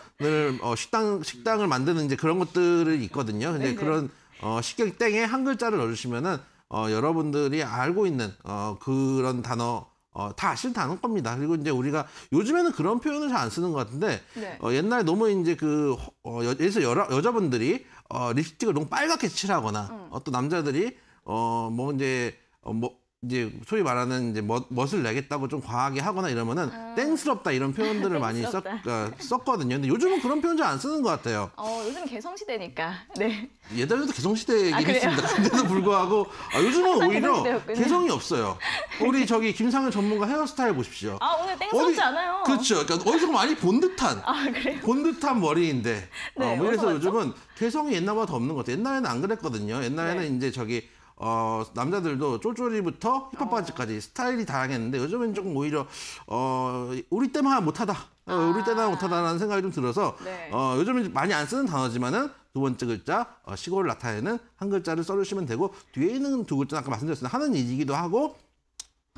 어 식당 식당을 만드는 이제 그런 것들을 있거든요. 근제네 그런 어 식객땡에 한 글자를 넣어주시면은 어 여러분들이 알고 있는 어 그런 단어 어, 다 싫다는 겁니다. 그리고 이제 우리가 요즘에는 그런 표현을 잘 안 쓰는 것 같은데 네. 어, 옛날 너무 이제 그 어, 여, 예를 들어 여자분들이 어, 립스틱을 너무 빨갛게 칠하거나 음. 어떤 남자들이 어, 뭐 이제 어, 뭐 이제 소위 말하는 이제 멋, 멋을 내겠다고 좀 과하게 하거나 이러면은 아. 땡스럽다 이런 표현들을 많이 썼, 어, 썼거든요. 근데 요즘은 그런 표현 잘 안 쓰는 것 같아요. 어, 요즘 개성시대니까. 네. 예전에도 개성시대이긴 아, 했습니다. 그런데도 불구하고 아, 요즘은 오히려 개성시대였군요. 개성이 없어요. 우리 저기 김상현 전문가 헤어스타일 보십시오. 아 오늘 땡스럽지 어디, 않아요. 그렇죠. 그러니까 어디서 많이 본 듯한 아, 그래요? 본 듯한 머리인데. 네, 어, 그래서 뭐 요즘은 개성이 옛날보다 더 없는 것 같아요. 옛날에는 안 그랬거든요. 옛날에는 네. 이제 저기 어, 남자들도 쫄쫄이부터 힙합 바지까지 어. 스타일이 다양했는데 요즘엔 조금 오히려 어, 우리 때만 못하다. 아. 우리 때만 못하다라는 생각이 좀 들어서 네. 어, 요즘은 많이 안 쓰는 단어지만은 두 번째 글자 어, 시골 나타내는 한 글자를 써주시면 되고 뒤에 있는 두 글자는 아까 말씀드렸습니다 하는 일이기도 하고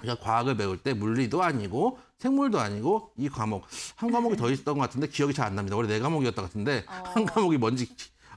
그러니 과학을 배울 때 물리도 아니고 생물도 아니고 이 과목 한 과목이 더 있었던 것 같은데 기억이 잘 안 납니다. 원래 네 과목이었던 것 같은데 어... 한 과목이 뭔지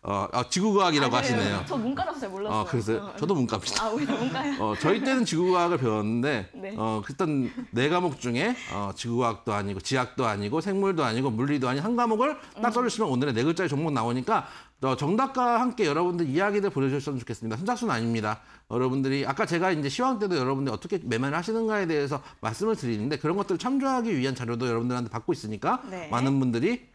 어, 아, 지구과학이라고 아, 네. 하시네요. 네. 저 문과라서 잘 몰랐어요. 아, 그래서 어, 저도 문과입니다. 아, 오히려 문과요? 어, 저희 때는 지구과학을 배웠는데 네. 어, 일단 네 과목 중에 어, 지구과학도 아니고 지학도 아니고 생물도 아니고 물리도 아닌 한 과목을 딱 음. 써주시면 음. 오늘의 네 글자의 종목 나오니까 어, 정답과 함께 여러분들 이야기를 보내주셨으면 좋겠습니다. 선착순 아닙니다. 여러분들이 아까 제가 이제 시황 때도 여러분들 어떻게 매매를 하시는가에 대해서 말씀을 드리는데 그런 것들을 참조하기 위한 자료도 여러분들한테 받고 있으니까 네. 많은 분들이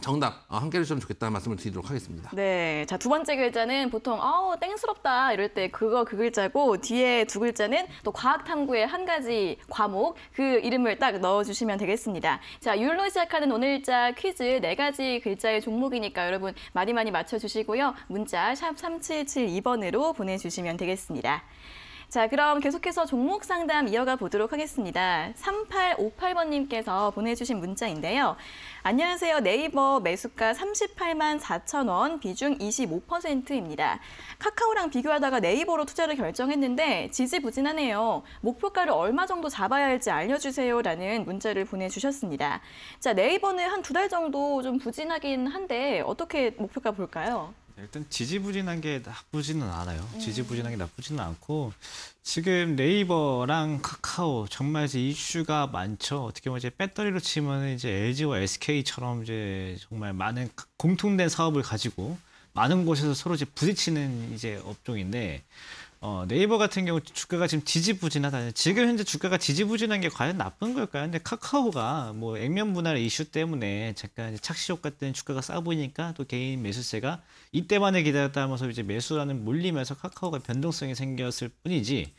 정답 어, 함께 해주시면 좋겠다 말씀을 드리도록 하겠습니다. 네, 자두 번째 글자는 보통 어우 땡스럽다 이럴 때 그거 그 글자고 뒤에 두 글자는 또 과학탐구의 한 가지 과목 그 이름을 딱 넣어주시면 되겠습니다. 자 율로 시작하는 오늘자 퀴즈 네 가지 글자의 종목이니까 여러분 많이 많이 맞춰주시고요. 문자 샵 3772번으로 보내주시면 되겠습니다. 자, 그럼 계속해서 종목 상담 이어가 보도록 하겠습니다. 3858번님께서 보내주신 문자인데요. 안녕하세요. 네이버 매수가 38만 4천 원, 비중 25%입니다. 카카오랑 비교하다가 네이버로 투자를 결정했는데 지지부진하네요. 목표가를 얼마 정도 잡아야 할지 알려주세요라는 문자를 보내주셨습니다. 자, 네이버는 한 두 달 정도 좀 부진하긴 한데 어떻게 목표가 볼까요? 네, 일단 지지부진한 게 나쁘지는 않아요. 음. 지지부진한 게 나쁘지는 않고 지금 네이버랑 카카오 정말 이제 이슈가 많죠. 어떻게 보면 이제 배터리로 치면 이제 LG와 SK처럼 이제 정말 많은 공통된 사업을 가지고 많은 곳에서 서로 이제 부딪히는 이제 업종인데 어, 네이버 같은 경우 주가가 지금 지지부진하다. 지금 현재 주가가 지지부진한 게 과연 나쁜 걸까요? 근데 카카오가 뭐 액면 분할 이슈 때문에 잠깐 착시 효과 때는 주가가 싸 보이니까 또 개인 매수세가 이때만을 기다렸다 하면서 이제 매수라는 몰리면서 카카오가 변동성이 생겼을 뿐이지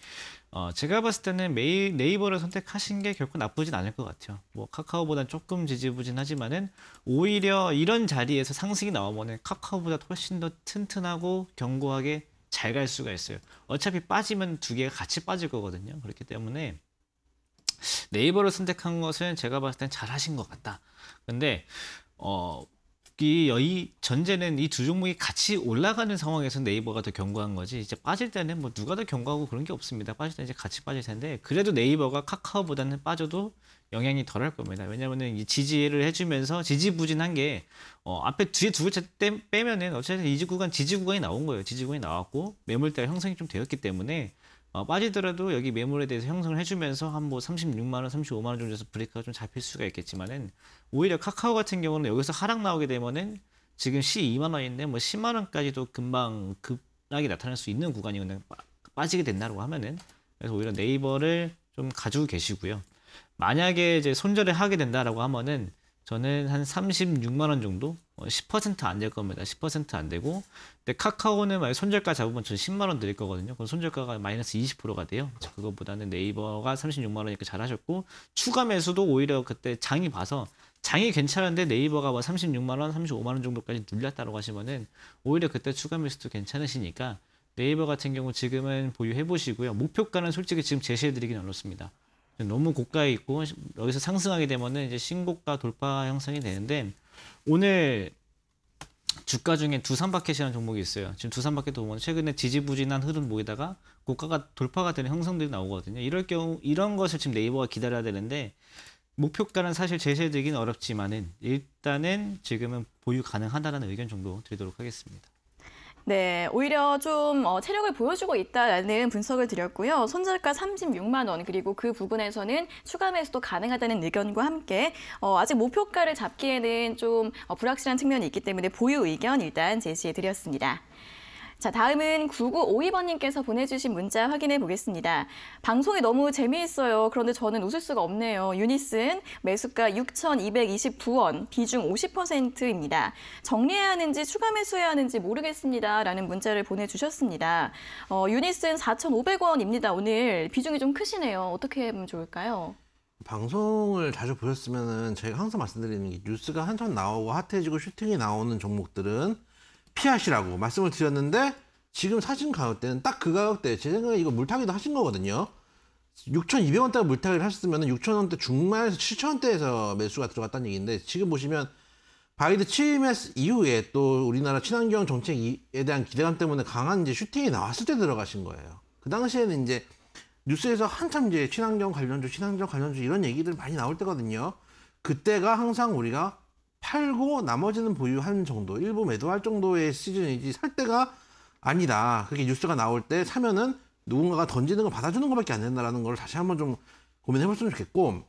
어, 제가 봤을 때는 메이, 네이버를 선택하신 게 결코 나쁘진 않을 것 같아요. 뭐 카카오보단 조금 지지부진하지만은 오히려 이런 자리에서 상승이 나오면은 카카오보다 훨씬 더 튼튼하고 견고하게 잘갈 수가 있어요. 어차피 빠지면 두 개가 같이 빠질 거거든요. 그렇기 때문에 네이버를 선택한 것은 제가 봤을 땐 잘하신 것 같다. 근데 어이 전제는 이 두 종목이 같이 올라가는 상황에서 네이버가 더 견고한 거지 이제 빠질 때는 뭐 누가 더 견고하고 그런 게 없습니다. 빠질 때 이제 같이 빠질 텐데 그래도 네이버가 카카오보다는 빠져도 영향이 덜할 겁니다. 왜냐면은 이 지지를 해주면서 지지부진한 게 어, 앞에 뒤에 두 글자 빼면은 어쨌든 이지 구간 지지 구간이 나온 거예요. 지지 구간이 나왔고 매물대가 형성이 좀 되었기 때문에 어, 빠지더라도 여기 매물에 대해서 형성을 해주면서 한 뭐 36만 원, 35만 원 정도에서 브레이크가 좀 잡힐 수가 있겠지만은 오히려 카카오 같은 경우는 여기서 하락 나오게 되면은 지금 12만 원인데 뭐 10만 원까지도 금방 급락이 나타날 수 있는 구간이 그냥 빠지게 된다고 하면은 그래서 오히려 네이버를 좀 가지고 계시고요. 만약에 이제 손절을 하게 된다라고 하면은 저는 한 36만 원 정도? 10%안 어, 될 겁니다. 10%안 되고 근데 카카오는 만약 손절가 잡으면 전 10만 원 드릴 거거든요. 그럼 손절가가 마이너스 20%가 돼요. 그거보다는 네이버가 36만 원이니까 잘하셨고 추가 매수도 오히려 그때 장이 봐서 장이 괜찮은데 네이버가 뭐 36만 원, 35만 원 정도까지 눌렸다고 하시면은 오히려 그때 추가 매수도 괜찮으시니까 네이버 같은 경우 지금은 보유해 보시고요. 목표가는 솔직히 지금 제시해 드리긴 어렵습니다. 너무 고가에 있고 여기서 상승하게 되면은 이제 신고가 돌파 형성이 되는데 오늘 주가 중에 두산바켓이라는 종목이 있어요. 지금 두산바켓도 보면 최근에 지지부진한 흐름 보이다가 고가가 돌파가 되는 형성들이 나오거든요. 이럴 경우 이런 것을 지금 네이버가 기다려야 되는데 목표가는 사실 제시되긴 어렵지만은 일단은 지금은 보유 가능하다라는 의견 정도 드리도록 하겠습니다. 네, 오히려 좀 어, 체력을 보여주고 있다는 분석을 드렸고요. 손절가 36만 원 그리고 그 부분에서는 추가 매수도 가능하다는 의견과 함께 어, 아직 목표가를 잡기에는 좀 어, 불확실한 측면이 있기 때문에 보유 의견 일단 제시해 드렸습니다. 자, 다음은 9952번님께서 보내주신 문자 확인해 보겠습니다. 방송이 너무 재미있어요. 그런데 저는 웃을 수가 없네요. 유니슨 매수가 6,229원, 비중 50%입니다. 정리해야 하는지 추가 매수해야 하는지 모르겠습니다. 라는 문자를 보내주셨습니다. 어, 유니슨 4,500원입니다. 오늘 비중이 좀 크시네요. 어떻게 하면 좋을까요? 방송을 자주 보셨으면은 제가 항상 말씀드리는 게 뉴스가 한참 나오고 핫해지고 슈팅이 나오는 종목들은 피하시라고 말씀을 드렸는데 지금 사진 가격대는 딱 그 가격대 제 생각에 이거 물타기도 하신 거거든요 6,200원대 물타기를 하셨으면 6,000원대 중반에서 7,000원대에서 매수가 들어갔다는 얘기인데 지금 보시면 바이드 취임 이후에 또 우리나라 친환경 정책에 대한 기대감 때문에 강한 이제 슈팅이 나왔을 때 들어가신 거예요 그 당시에는 이제 뉴스에서 한참 이제 친환경 관련주 친환경 관련주 이런 얘기들 많이 나올 때거든요 그때가 항상 우리가 팔고 나머지는 보유한 정도, 일부 매도할 정도의 시즌이지 살 때가 아니다. 그게 렇 뉴스가 나올 때 사면은 누군가가 던지는 걸 받아주는 것밖에 안 된다라는 걸 다시 한번 좀 고민해 봤으면 좋겠고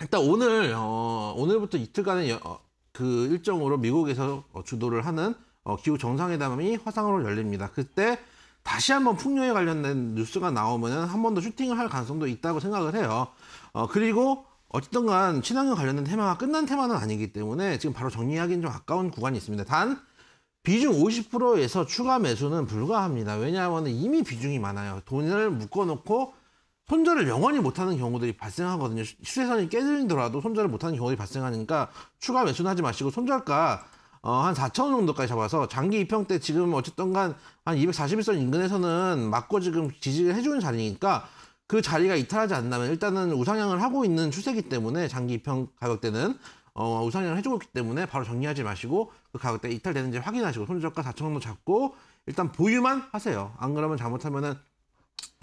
일단 오늘 어, 오늘부터 이틀간의 어, 그 일정으로 미국에서 어, 주도를 하는 어, 기후 정상회담이 화상으로 열립니다. 그때 다시 한번 풍요에 관련된 뉴스가 나오면한 번 더 슈팅을 할 가능성도 있다고 생각을 해요. 어, 그리고 어쨌든간 친환경 관련된 테마가 끝난 테마는 아니기 때문에 지금 바로 정리하기는 좀 아까운 구간이 있습니다. 단 비중 50%에서 추가 매수는 불가합니다. 왜냐하면 이미 비중이 많아요. 돈을 묶어놓고 손절을 영원히 못하는 경우들이 발생하거든요. 수혜선이 깨지더라도 손절을 못하는 경우들이 발생하니까 추가 매수는 하지 마시고 손절가 어, 한 4천 원 정도까지 잡아서 장기 입형때 지금 어쨌든 간 한 241선 인근에서는 맞고 지금 지지를 해주는 자리니까 그 자리가 이탈하지 않는다면 일단은 우상향을 하고 있는 추세기 때문에 장기 입형 가격대는 어, 우상향을 해주고 있기 때문에 바로 정리하지 마시고 그 가격대 이탈되는지 확인하시고 손절가 4천 원도 잡고 일단 보유만 하세요. 안 그러면 잘못하면은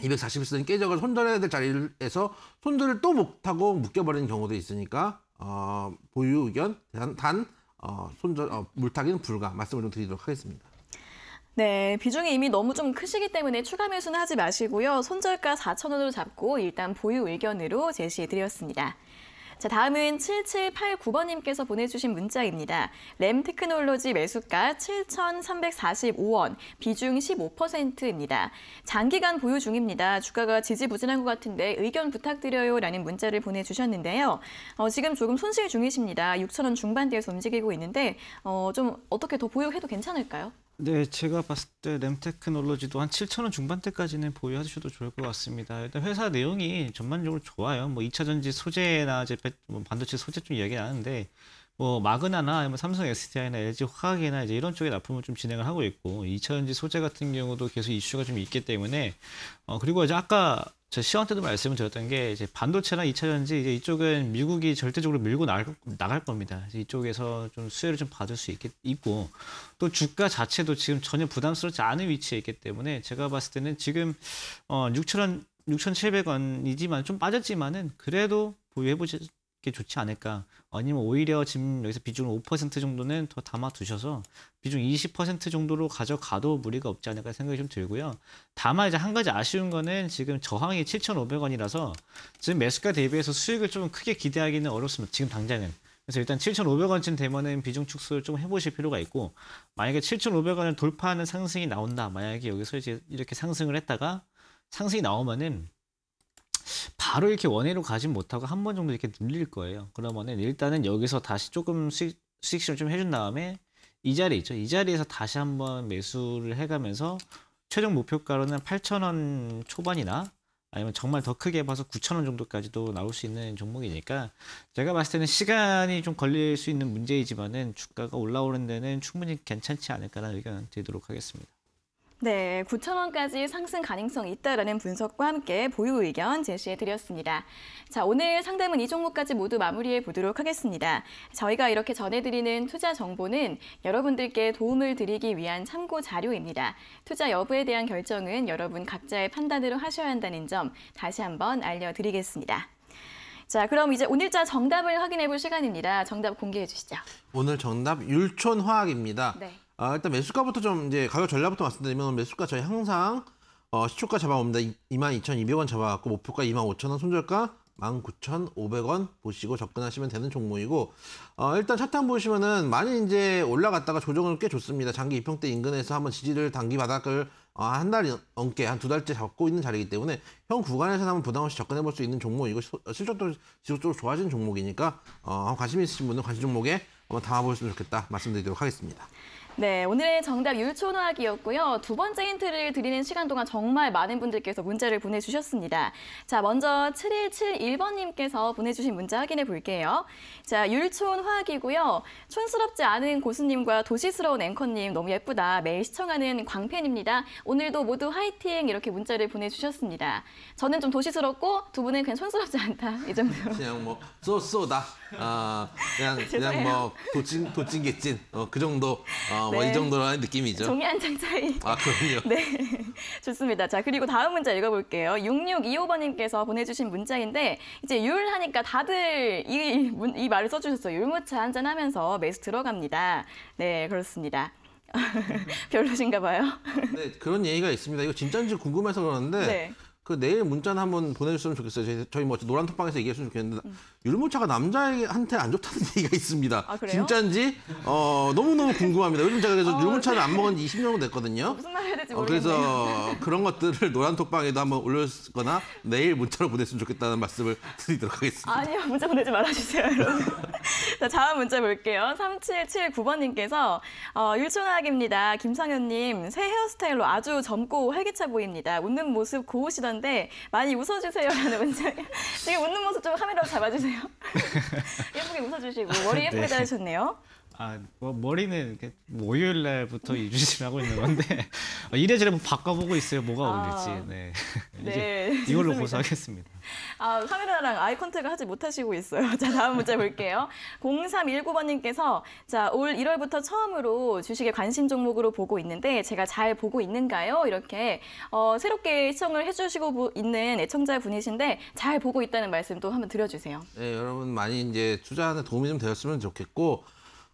241선이 깨져서 손절해야 될 자리에서 손절을 또 못하고 묶여버리는 경우도 있으니까 어, 보유 의견 단, 단 어, 손절 어, 물타기는 불가 말씀을 좀 드리도록 하겠습니다. 네, 비중이 이미 너무 좀 크시기 때문에 추가 매수는 하지 마시고요. 손절가 4,000원으로 잡고 일단 보유 의견으로 제시해드렸습니다. 자, 다음은 7789번님께서 보내주신 문자입니다. 램 테크놀로지 매수가 7,345원, 비중 15%입니다. 장기간 보유 중입니다. 주가가 지지부진한 것 같은데 의견 부탁드려요 라는 문자를 보내주셨는데요. 어, 지금 조금 손실 중이십니다. 6,000원 중반대에서 움직이고 있는데 어, 좀 어떻게 더 보유해도 괜찮을까요? 네, 제가 봤을 때 램테크놀로지도 한7천원 중반대까지는 보유하셔도 좋을 것 같습니다. 일단 회사 내용이 전반적으로 좋아요. 뭐 2차 전지 소재나 이제 뭐 반도체 소재 좀 이야기 나는데 뭐 마그나나 뭐 삼성 SDI나 LG 화학이나 이제 이런 쪽에 납품을 좀 진행을 하고 있고 2차 전지 소재 같은 경우도 계속 이슈가 좀 있기 때문에 어 그리고 이제 아까 저시한테도 말씀을 드렸던 게 이제 반도체나 이차 전지 이제 이쪽은 미국이 절대적으로 밀고 나갈, 나갈 겁니다. 이쪽에서 좀 수혜를 좀 받을 수 있겠, 있고 또 주가 자체도 지금 전혀 부담스럽지 않은 위치에 있기 때문에 제가 봤을 때는 지금 어 6천 원 6,700원이지만 좀 빠졌지만은 그래도 보유해보지 게 좋지 않을까. 아니면 오히려 지금 여기서 비중을 5% 정도는 더 담아 두셔서 비중 20% 정도로 가져가도 무리가 없지 않을까 생각이 좀 들고요. 다만 이제 한 가지 아쉬운 거는 지금 저항이 7,500원이라서 지금 매수가 대비해서 수익을 좀 크게 기대하기는 어렵습니다. 지금 당장은. 그래서 일단 7,500원쯤 되면은 비중 축소를 좀 해보실 필요가 있고 만약에 7,500원을 돌파하는 상승이 나온다. 만약에 여기서 이제 이렇게 상승을 했다가 상승이 나오면은 바로 이렇게 원회로 가진 못하고 한 번 정도 이렇게 눌릴 거예요. 그러면은 일단은 여기서 다시 조금 수익, 수익실을 좀 해준 다음에 이 자리 있죠. 이 자리에서 다시 한번 매수를 해가면서 최종 목표가로는 8,000원 초반이나 아니면 정말 더 크게 봐서 9,000원 정도까지도 나올 수 있는 종목이니까 제가 봤을 때는 시간이 좀 걸릴 수 있는 문제이지만은 주가가 올라오는 데는 충분히 괜찮지 않을까라는 의견 드리도록 하겠습니다. 네, 9천원까지 상승 가능성이 있다라는 분석과 함께 보유 의견 제시해 드렸습니다. 자, 오늘 상담은 이 종목까지 모두 마무리해 보도록 하겠습니다. 저희가 이렇게 전해드리는 투자 정보는 여러분들께 도움을 드리기 위한 참고 자료입니다. 투자 여부에 대한 결정은 여러분 각자의 판단으로 하셔야 한다는 점 다시 한번 알려드리겠습니다. 자, 그럼 이제 오늘자 정답을 확인해 볼 시간입니다. 정답 공개해 주시죠. 오늘 정답 율촌화학입니다. 네. 아, 일단 매수가부터 좀 이제 가격 전략부터 말씀드리면 매수가 저희 항상 어, 시초가 잡아옵니다. 22,200원 잡아갖고 목표가 25,000원, 손절가 19,500원 보시고 접근하시면 되는 종목이고 어, 일단 차트 한번 보시면은 많이 이제 올라갔다가 조정을 꽤 좋습니다. 장기 이평대 인근에서 한번 지지를 단기 바닥을 어, 한달 넘게 한 두 달째 잡고 있는 자리이기 때문에 현 구간에서는 한번 부담 없이 접근해 볼 수 있는 종목이고 실적도 지속적으로 좋아진 종목이니까 어, 관심 있으신 분은 관심 종목에 한번 담아보셨으면 좋겠다 말씀드리도록 하겠습니다. 네, 오늘의 정답 율촌화학이었고요. 두 번째 힌트를 드리는 시간 동안 정말 많은 분들께서 문자를 보내주셨습니다. 자, 먼저 7171번님께서 보내주신 문자 확인해 볼게요. 자, 율촌화학이고요. 촌스럽지 않은 고수님과 도시스러운 앵커님 너무 예쁘다. 매일 시청하는 광팬입니다. 오늘도 모두 화이팅 이렇게 문자를 보내주셨습니다. 저는 좀 도시스럽고 두 분은 그냥 촌스럽지 않다 이 정도로. 그냥 뭐 쏘쏘다. 아, 그냥 그냥 뭐 도찐 도찐 개찐 어, 그 정도. 어, 아, 뭐 네. 이 정도라는 느낌이죠. 종이 한 장 차이. 아, 그럼요. 네. 좋습니다. 자, 그리고 다음 문자 읽어볼게요. 6625번님께서 보내주신 문자인데, 이제 율 하니까 다들 이, 문, 이 말을 써주셨어요. 율무차 한잔 하면서 매수 들어갑니다. 네, 그렇습니다. 별로신가 봐요. 네, 그런 얘기가 있습니다. 이거 진짜인지 궁금해서 그러는데, 네. 그 내일 문자는 한번 보내줬으면 좋겠어요. 저희, 저희 뭐 노란 톡방에서 얘기했으면 좋겠는데 음. 율무차가 남자한테 안 좋다는 얘기가 있습니다. 아, 진짜인지 어, 너무너무 궁금합니다. 요즘 제가 그래서 어, 율무차를 네. 안 먹은 지 20년 정 됐거든요. 어, 무슨 말 해야 될지 모르겠네요. 어, 그래서 그런 것들을 노란 톡방에도 한번 올렸거나 내일 문자로 보냈으면 좋겠다는 말씀을 드리도록 하겠습니다. 아니요. 문자 보내지 말아주세요. 여러분. 자, 다음 문자 볼게요. 3779번님께서 어, 일촌학입니다. 김상현님 새 헤어스타일로 아주 젊고 활기차 보입니다. 웃는 모습 고우시던 하는데 많이 웃어주세요라는 문장. 되게 웃는 모습 좀 카메라로 잡아주세요. 예쁘게 웃어주시고 머리 예쁘게 네. 잘으셨네요 아, 뭐 머리는 이렇게 목요일 날부터 일주일 하고 있는 건데 어, 이래저래 뭐 바꿔보고 있어요. 뭐가 아, 어울릴지. 아, 네. 네 이걸로 고소하겠습니다. 아, 카메라랑 아이 컨택을 하지 못하시고 있어요. 자, 다음 문자 볼게요. 0319번님께서 자, 올 1월부터 처음으로 주식의 관심 종목으로 보고 있는데 제가 잘 보고 있는가요? 이렇게 어, 새롭게 시청을 해주시고 있는 애청자분이신데 잘 보고 있다는 말씀 또 한번 드려주세요. 네, 여러분 많이 이제 투자하는 도움이 좀 되었으면 좋겠고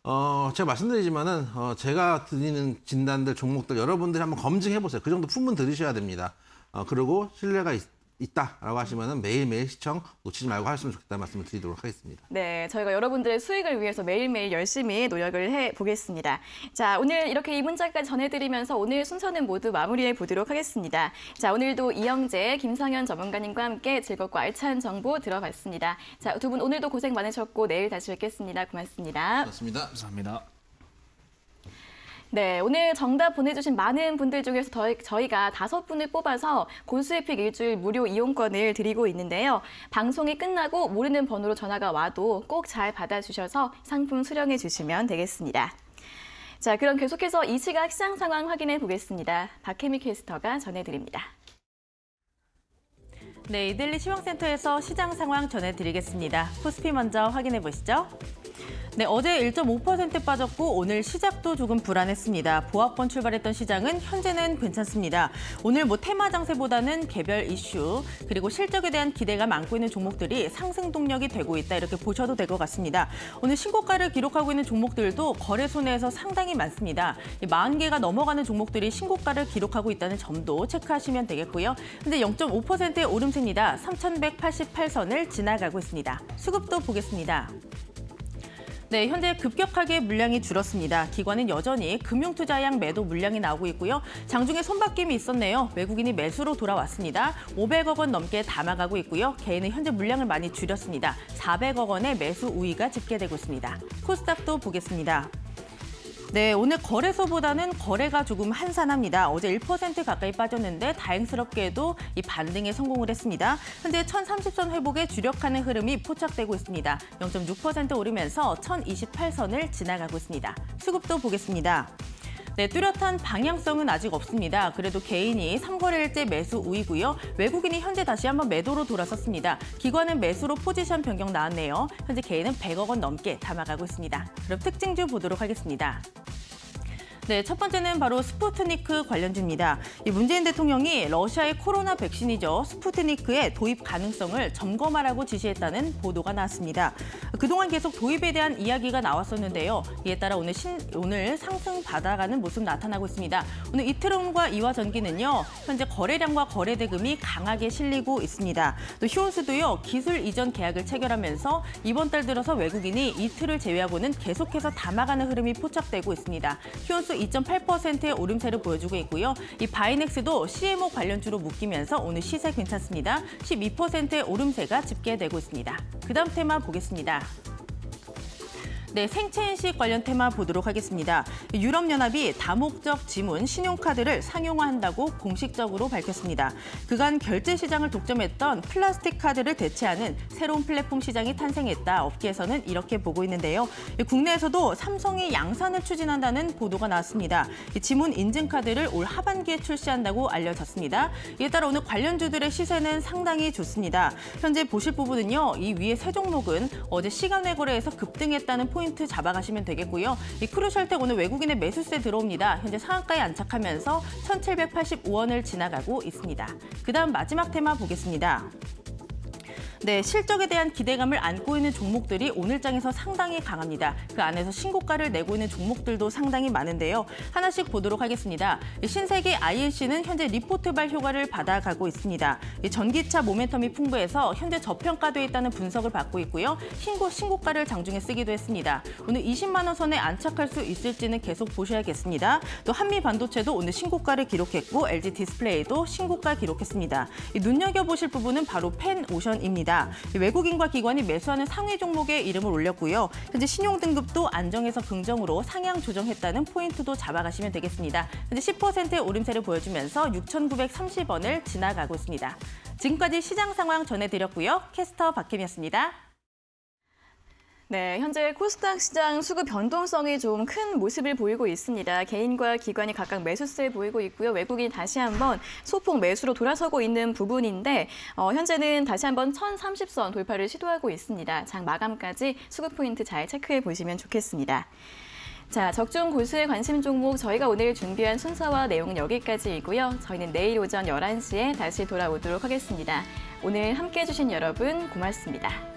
어, 제가 말씀드리지만은 어, 제가 드리는 진단들 종목들 여러분들이 한번 검증해 보세요. 그 정도 품은 들으셔야 됩니다. 어, 그리고 신뢰가 있, 있다라고 하시면 매일매일 시청 놓치지 말고 하셨으면 좋겠다는 말씀을 드리도록 하겠습니다. 네, 저희가 여러분들의 수익을 위해서 매일매일 열심히 노력을 해보겠습니다. 자, 오늘 이렇게 이 문자까지 전해드리면서 오늘 순서는 모두 마무리해 보도록 하겠습니다. 자, 오늘도 이영재, 김상현 전문가님과 함께 즐겁고 알찬 정보 들어봤습니다. 자, 두 분 오늘도 고생 많으셨고 내일 다시 뵙겠습니다. 고맙습니다. 고맙습니다. 감사합니다. 네, 오늘 정답 보내주신 많은 분들 중에서 저희가 다섯 분을 뽑아서 곤수에픽 일주일 무료 이용권을 드리고 있는데요. 방송이 끝나고 모르는 번호로 전화가 와도 꼭 잘 받아주셔서 상품 수령해 주시면 되겠습니다. 자, 그럼 계속해서 이 시각 시장 상황 확인해 보겠습니다. 박혜미 캐스터가 전해드립니다. 네, 이들리 시황센터에서 시장 상황 전해드리겠습니다. 코스피 먼저 확인해 보시죠. 네, 어제 1.5% 빠졌고 오늘 시작도 조금 불안했습니다. 보합권 출발했던 시장은 현재는 괜찮습니다. 오늘 뭐 테마 장세보다는 개별 이슈 그리고 실적에 대한 기대가 많고 있는 종목들이 상승 동력이 되고 있다 이렇게 보셔도 될 것 같습니다. 오늘 신고가를 기록하고 있는 종목들도 거래소 내에서 상당히 많습니다. 40개가 넘어가는 종목들이 신고가를 기록하고 있다는 점도 체크하시면 되겠고요. 근데 0.5%의 오름세입니다. 3,188선을 지나가고 있습니다. 수급도 보겠습니다. 네, 현재 급격하게 물량이 줄었습니다. 기관은 여전히 금융투자양 매도 물량이 나오고 있고요. 장중에 손바뀜이 있었네요. 외국인이 매수로 돌아왔습니다. 500억 원 넘게 담아가고 있고요. 개인은 현재 물량을 많이 줄였습니다. 400억 원의 매수 우위가 집계되고 있습니다. 코스닥도 보겠습니다. 네, 오늘 거래소보다는 거래가 조금 한산합니다. 어제 1% 가까이 빠졌는데 다행스럽게도 이 반등에 성공을 했습니다. 현재 1030선 회복에 주력하는 흐름이 포착되고 있습니다. 0.6% 오르면서 1028선을 지나가고 있습니다. 수급도 보겠습니다. 네, 뚜렷한 방향성은 아직 없습니다. 그래도 개인이 3거래일째 매수 우위고요. 외국인이 현재 다시 한번 매도로 돌아섰습니다. 기관은 매수로 포지션 변경 나왔네요. 현재 개인은 100억 원 넘게 담아가고 있습니다. 그럼 특징주 보도록 하겠습니다. 네, 첫 번째는 바로 스푸트니크 관련주입니다. 이 문재인 대통령이 러시아의 코로나 백신이죠. 스푸트니크의 도입 가능성을 점검하라고 지시했다는 보도가 나왔습니다. 그동안 계속 도입에 대한 이야기가 나왔었는데요. 이에 따라 오늘 신, 오늘 상승 받아가는 모습 나타나고 있습니다. 오늘 이트론과 이와전기는요 현재 거래량과 거래 대금이 강하게 실리고 있습니다. 또 휴온수도요. 기술 이전 계약을 체결하면서 이번 달 들어서 외국인이 이틀을 제외하고는 계속해서 담아가는 흐름이 포착되고 있습니다. 휴온수 플러스 2.8%의 오름세를 보여주고 있고요. 이 바이넥스도 CMO 관련주로 묶이면서 오늘 시세 괜찮습니다. 12%의 오름세가 집계되고 있습니다. 그 다음 테마 보겠습니다. 네, 생체 인식 관련 테마 보도록 하겠습니다. 유럽연합이 다목적 지문 신용카드를 상용화한다고 공식적으로 밝혔습니다. 그간 결제 시장을 독점했던 플라스틱 카드를 대체하는 새로운 플랫폼 시장이 탄생했다. 업계에서는 이렇게 보고 있는데요. 국내에서도 삼성이 양산을 추진한다는 보도가 나왔습니다. 지문 인증카드를 올 하반기에 출시한다고 알려졌습니다. 이에 따라 오늘 관련주들의 시세는 상당히 좋습니다. 현재 보실 부분은요. 이 위에 세 종목은 어제 시간외 거래에서 급등했다는 포인트 포인트 잡아가시면 되겠고요. 이 크루셜텍 오늘 외국인의 매수세 들어옵니다. 현재 상한가에 안착하면서 1,785원을 지나가고 있습니다. 그다음 마지막 테마 보겠습니다. 네, 실적에 대한 기대감을 안고 있는 종목들이 오늘 장에서 상당히 강합니다. 그 안에서 신고가를 내고 있는 종목들도 상당히 많은데요. 하나씩 보도록 하겠습니다. 신세계 INC는 현재 리포트발 효과를 받아가고 있습니다. 전기차 모멘텀이 풍부해서 현재 저평가돼 있다는 분석을 받고 있고요. 신고, 신고가를 장중에 쓰기도 했습니다. 오늘 20만 원 선에 안착할 수 있을지는 계속 보셔야겠습니다. 또 한미 반도체도 오늘 신고가를 기록했고 LG 디스플레이도 신고가 기록했습니다. 눈여겨보실 부분은 바로 팬 오션입니다. 있습니다. 외국인과 기관이 매수하는 상위 종목에 이름을 올렸고요. 현재 신용 등급도 안정에서 긍정으로 상향 조정했다는 포인트도 잡아가시면 되겠습니다. 현재 10%의 오름세를 보여주면서 6,930원을 지나가고 있습니다. 지금까지 시장 상황 전해드렸고요. 캐스터 박혜미였습니다. 네, 현재 코스닥 시장 수급 변동성이 좀 큰 모습을 보이고 있습니다. 개인과 기관이 각각 매수세 보이고 있고요. 외국이 다시 한번 소폭 매수로 돌아서고 있는 부분인데 어, 현재는 다시 한번 1030선 돌파를 시도하고 있습니다. 장 마감까지 수급 포인트 잘 체크해 보시면 좋겠습니다. 자, 적중 고수의 관심 종목 저희가 오늘 준비한 순서와 내용은 여기까지이고요. 저희는 내일 오전 11시에 다시 돌아오도록 하겠습니다. 오늘 함께해 주신 여러분 고맙습니다.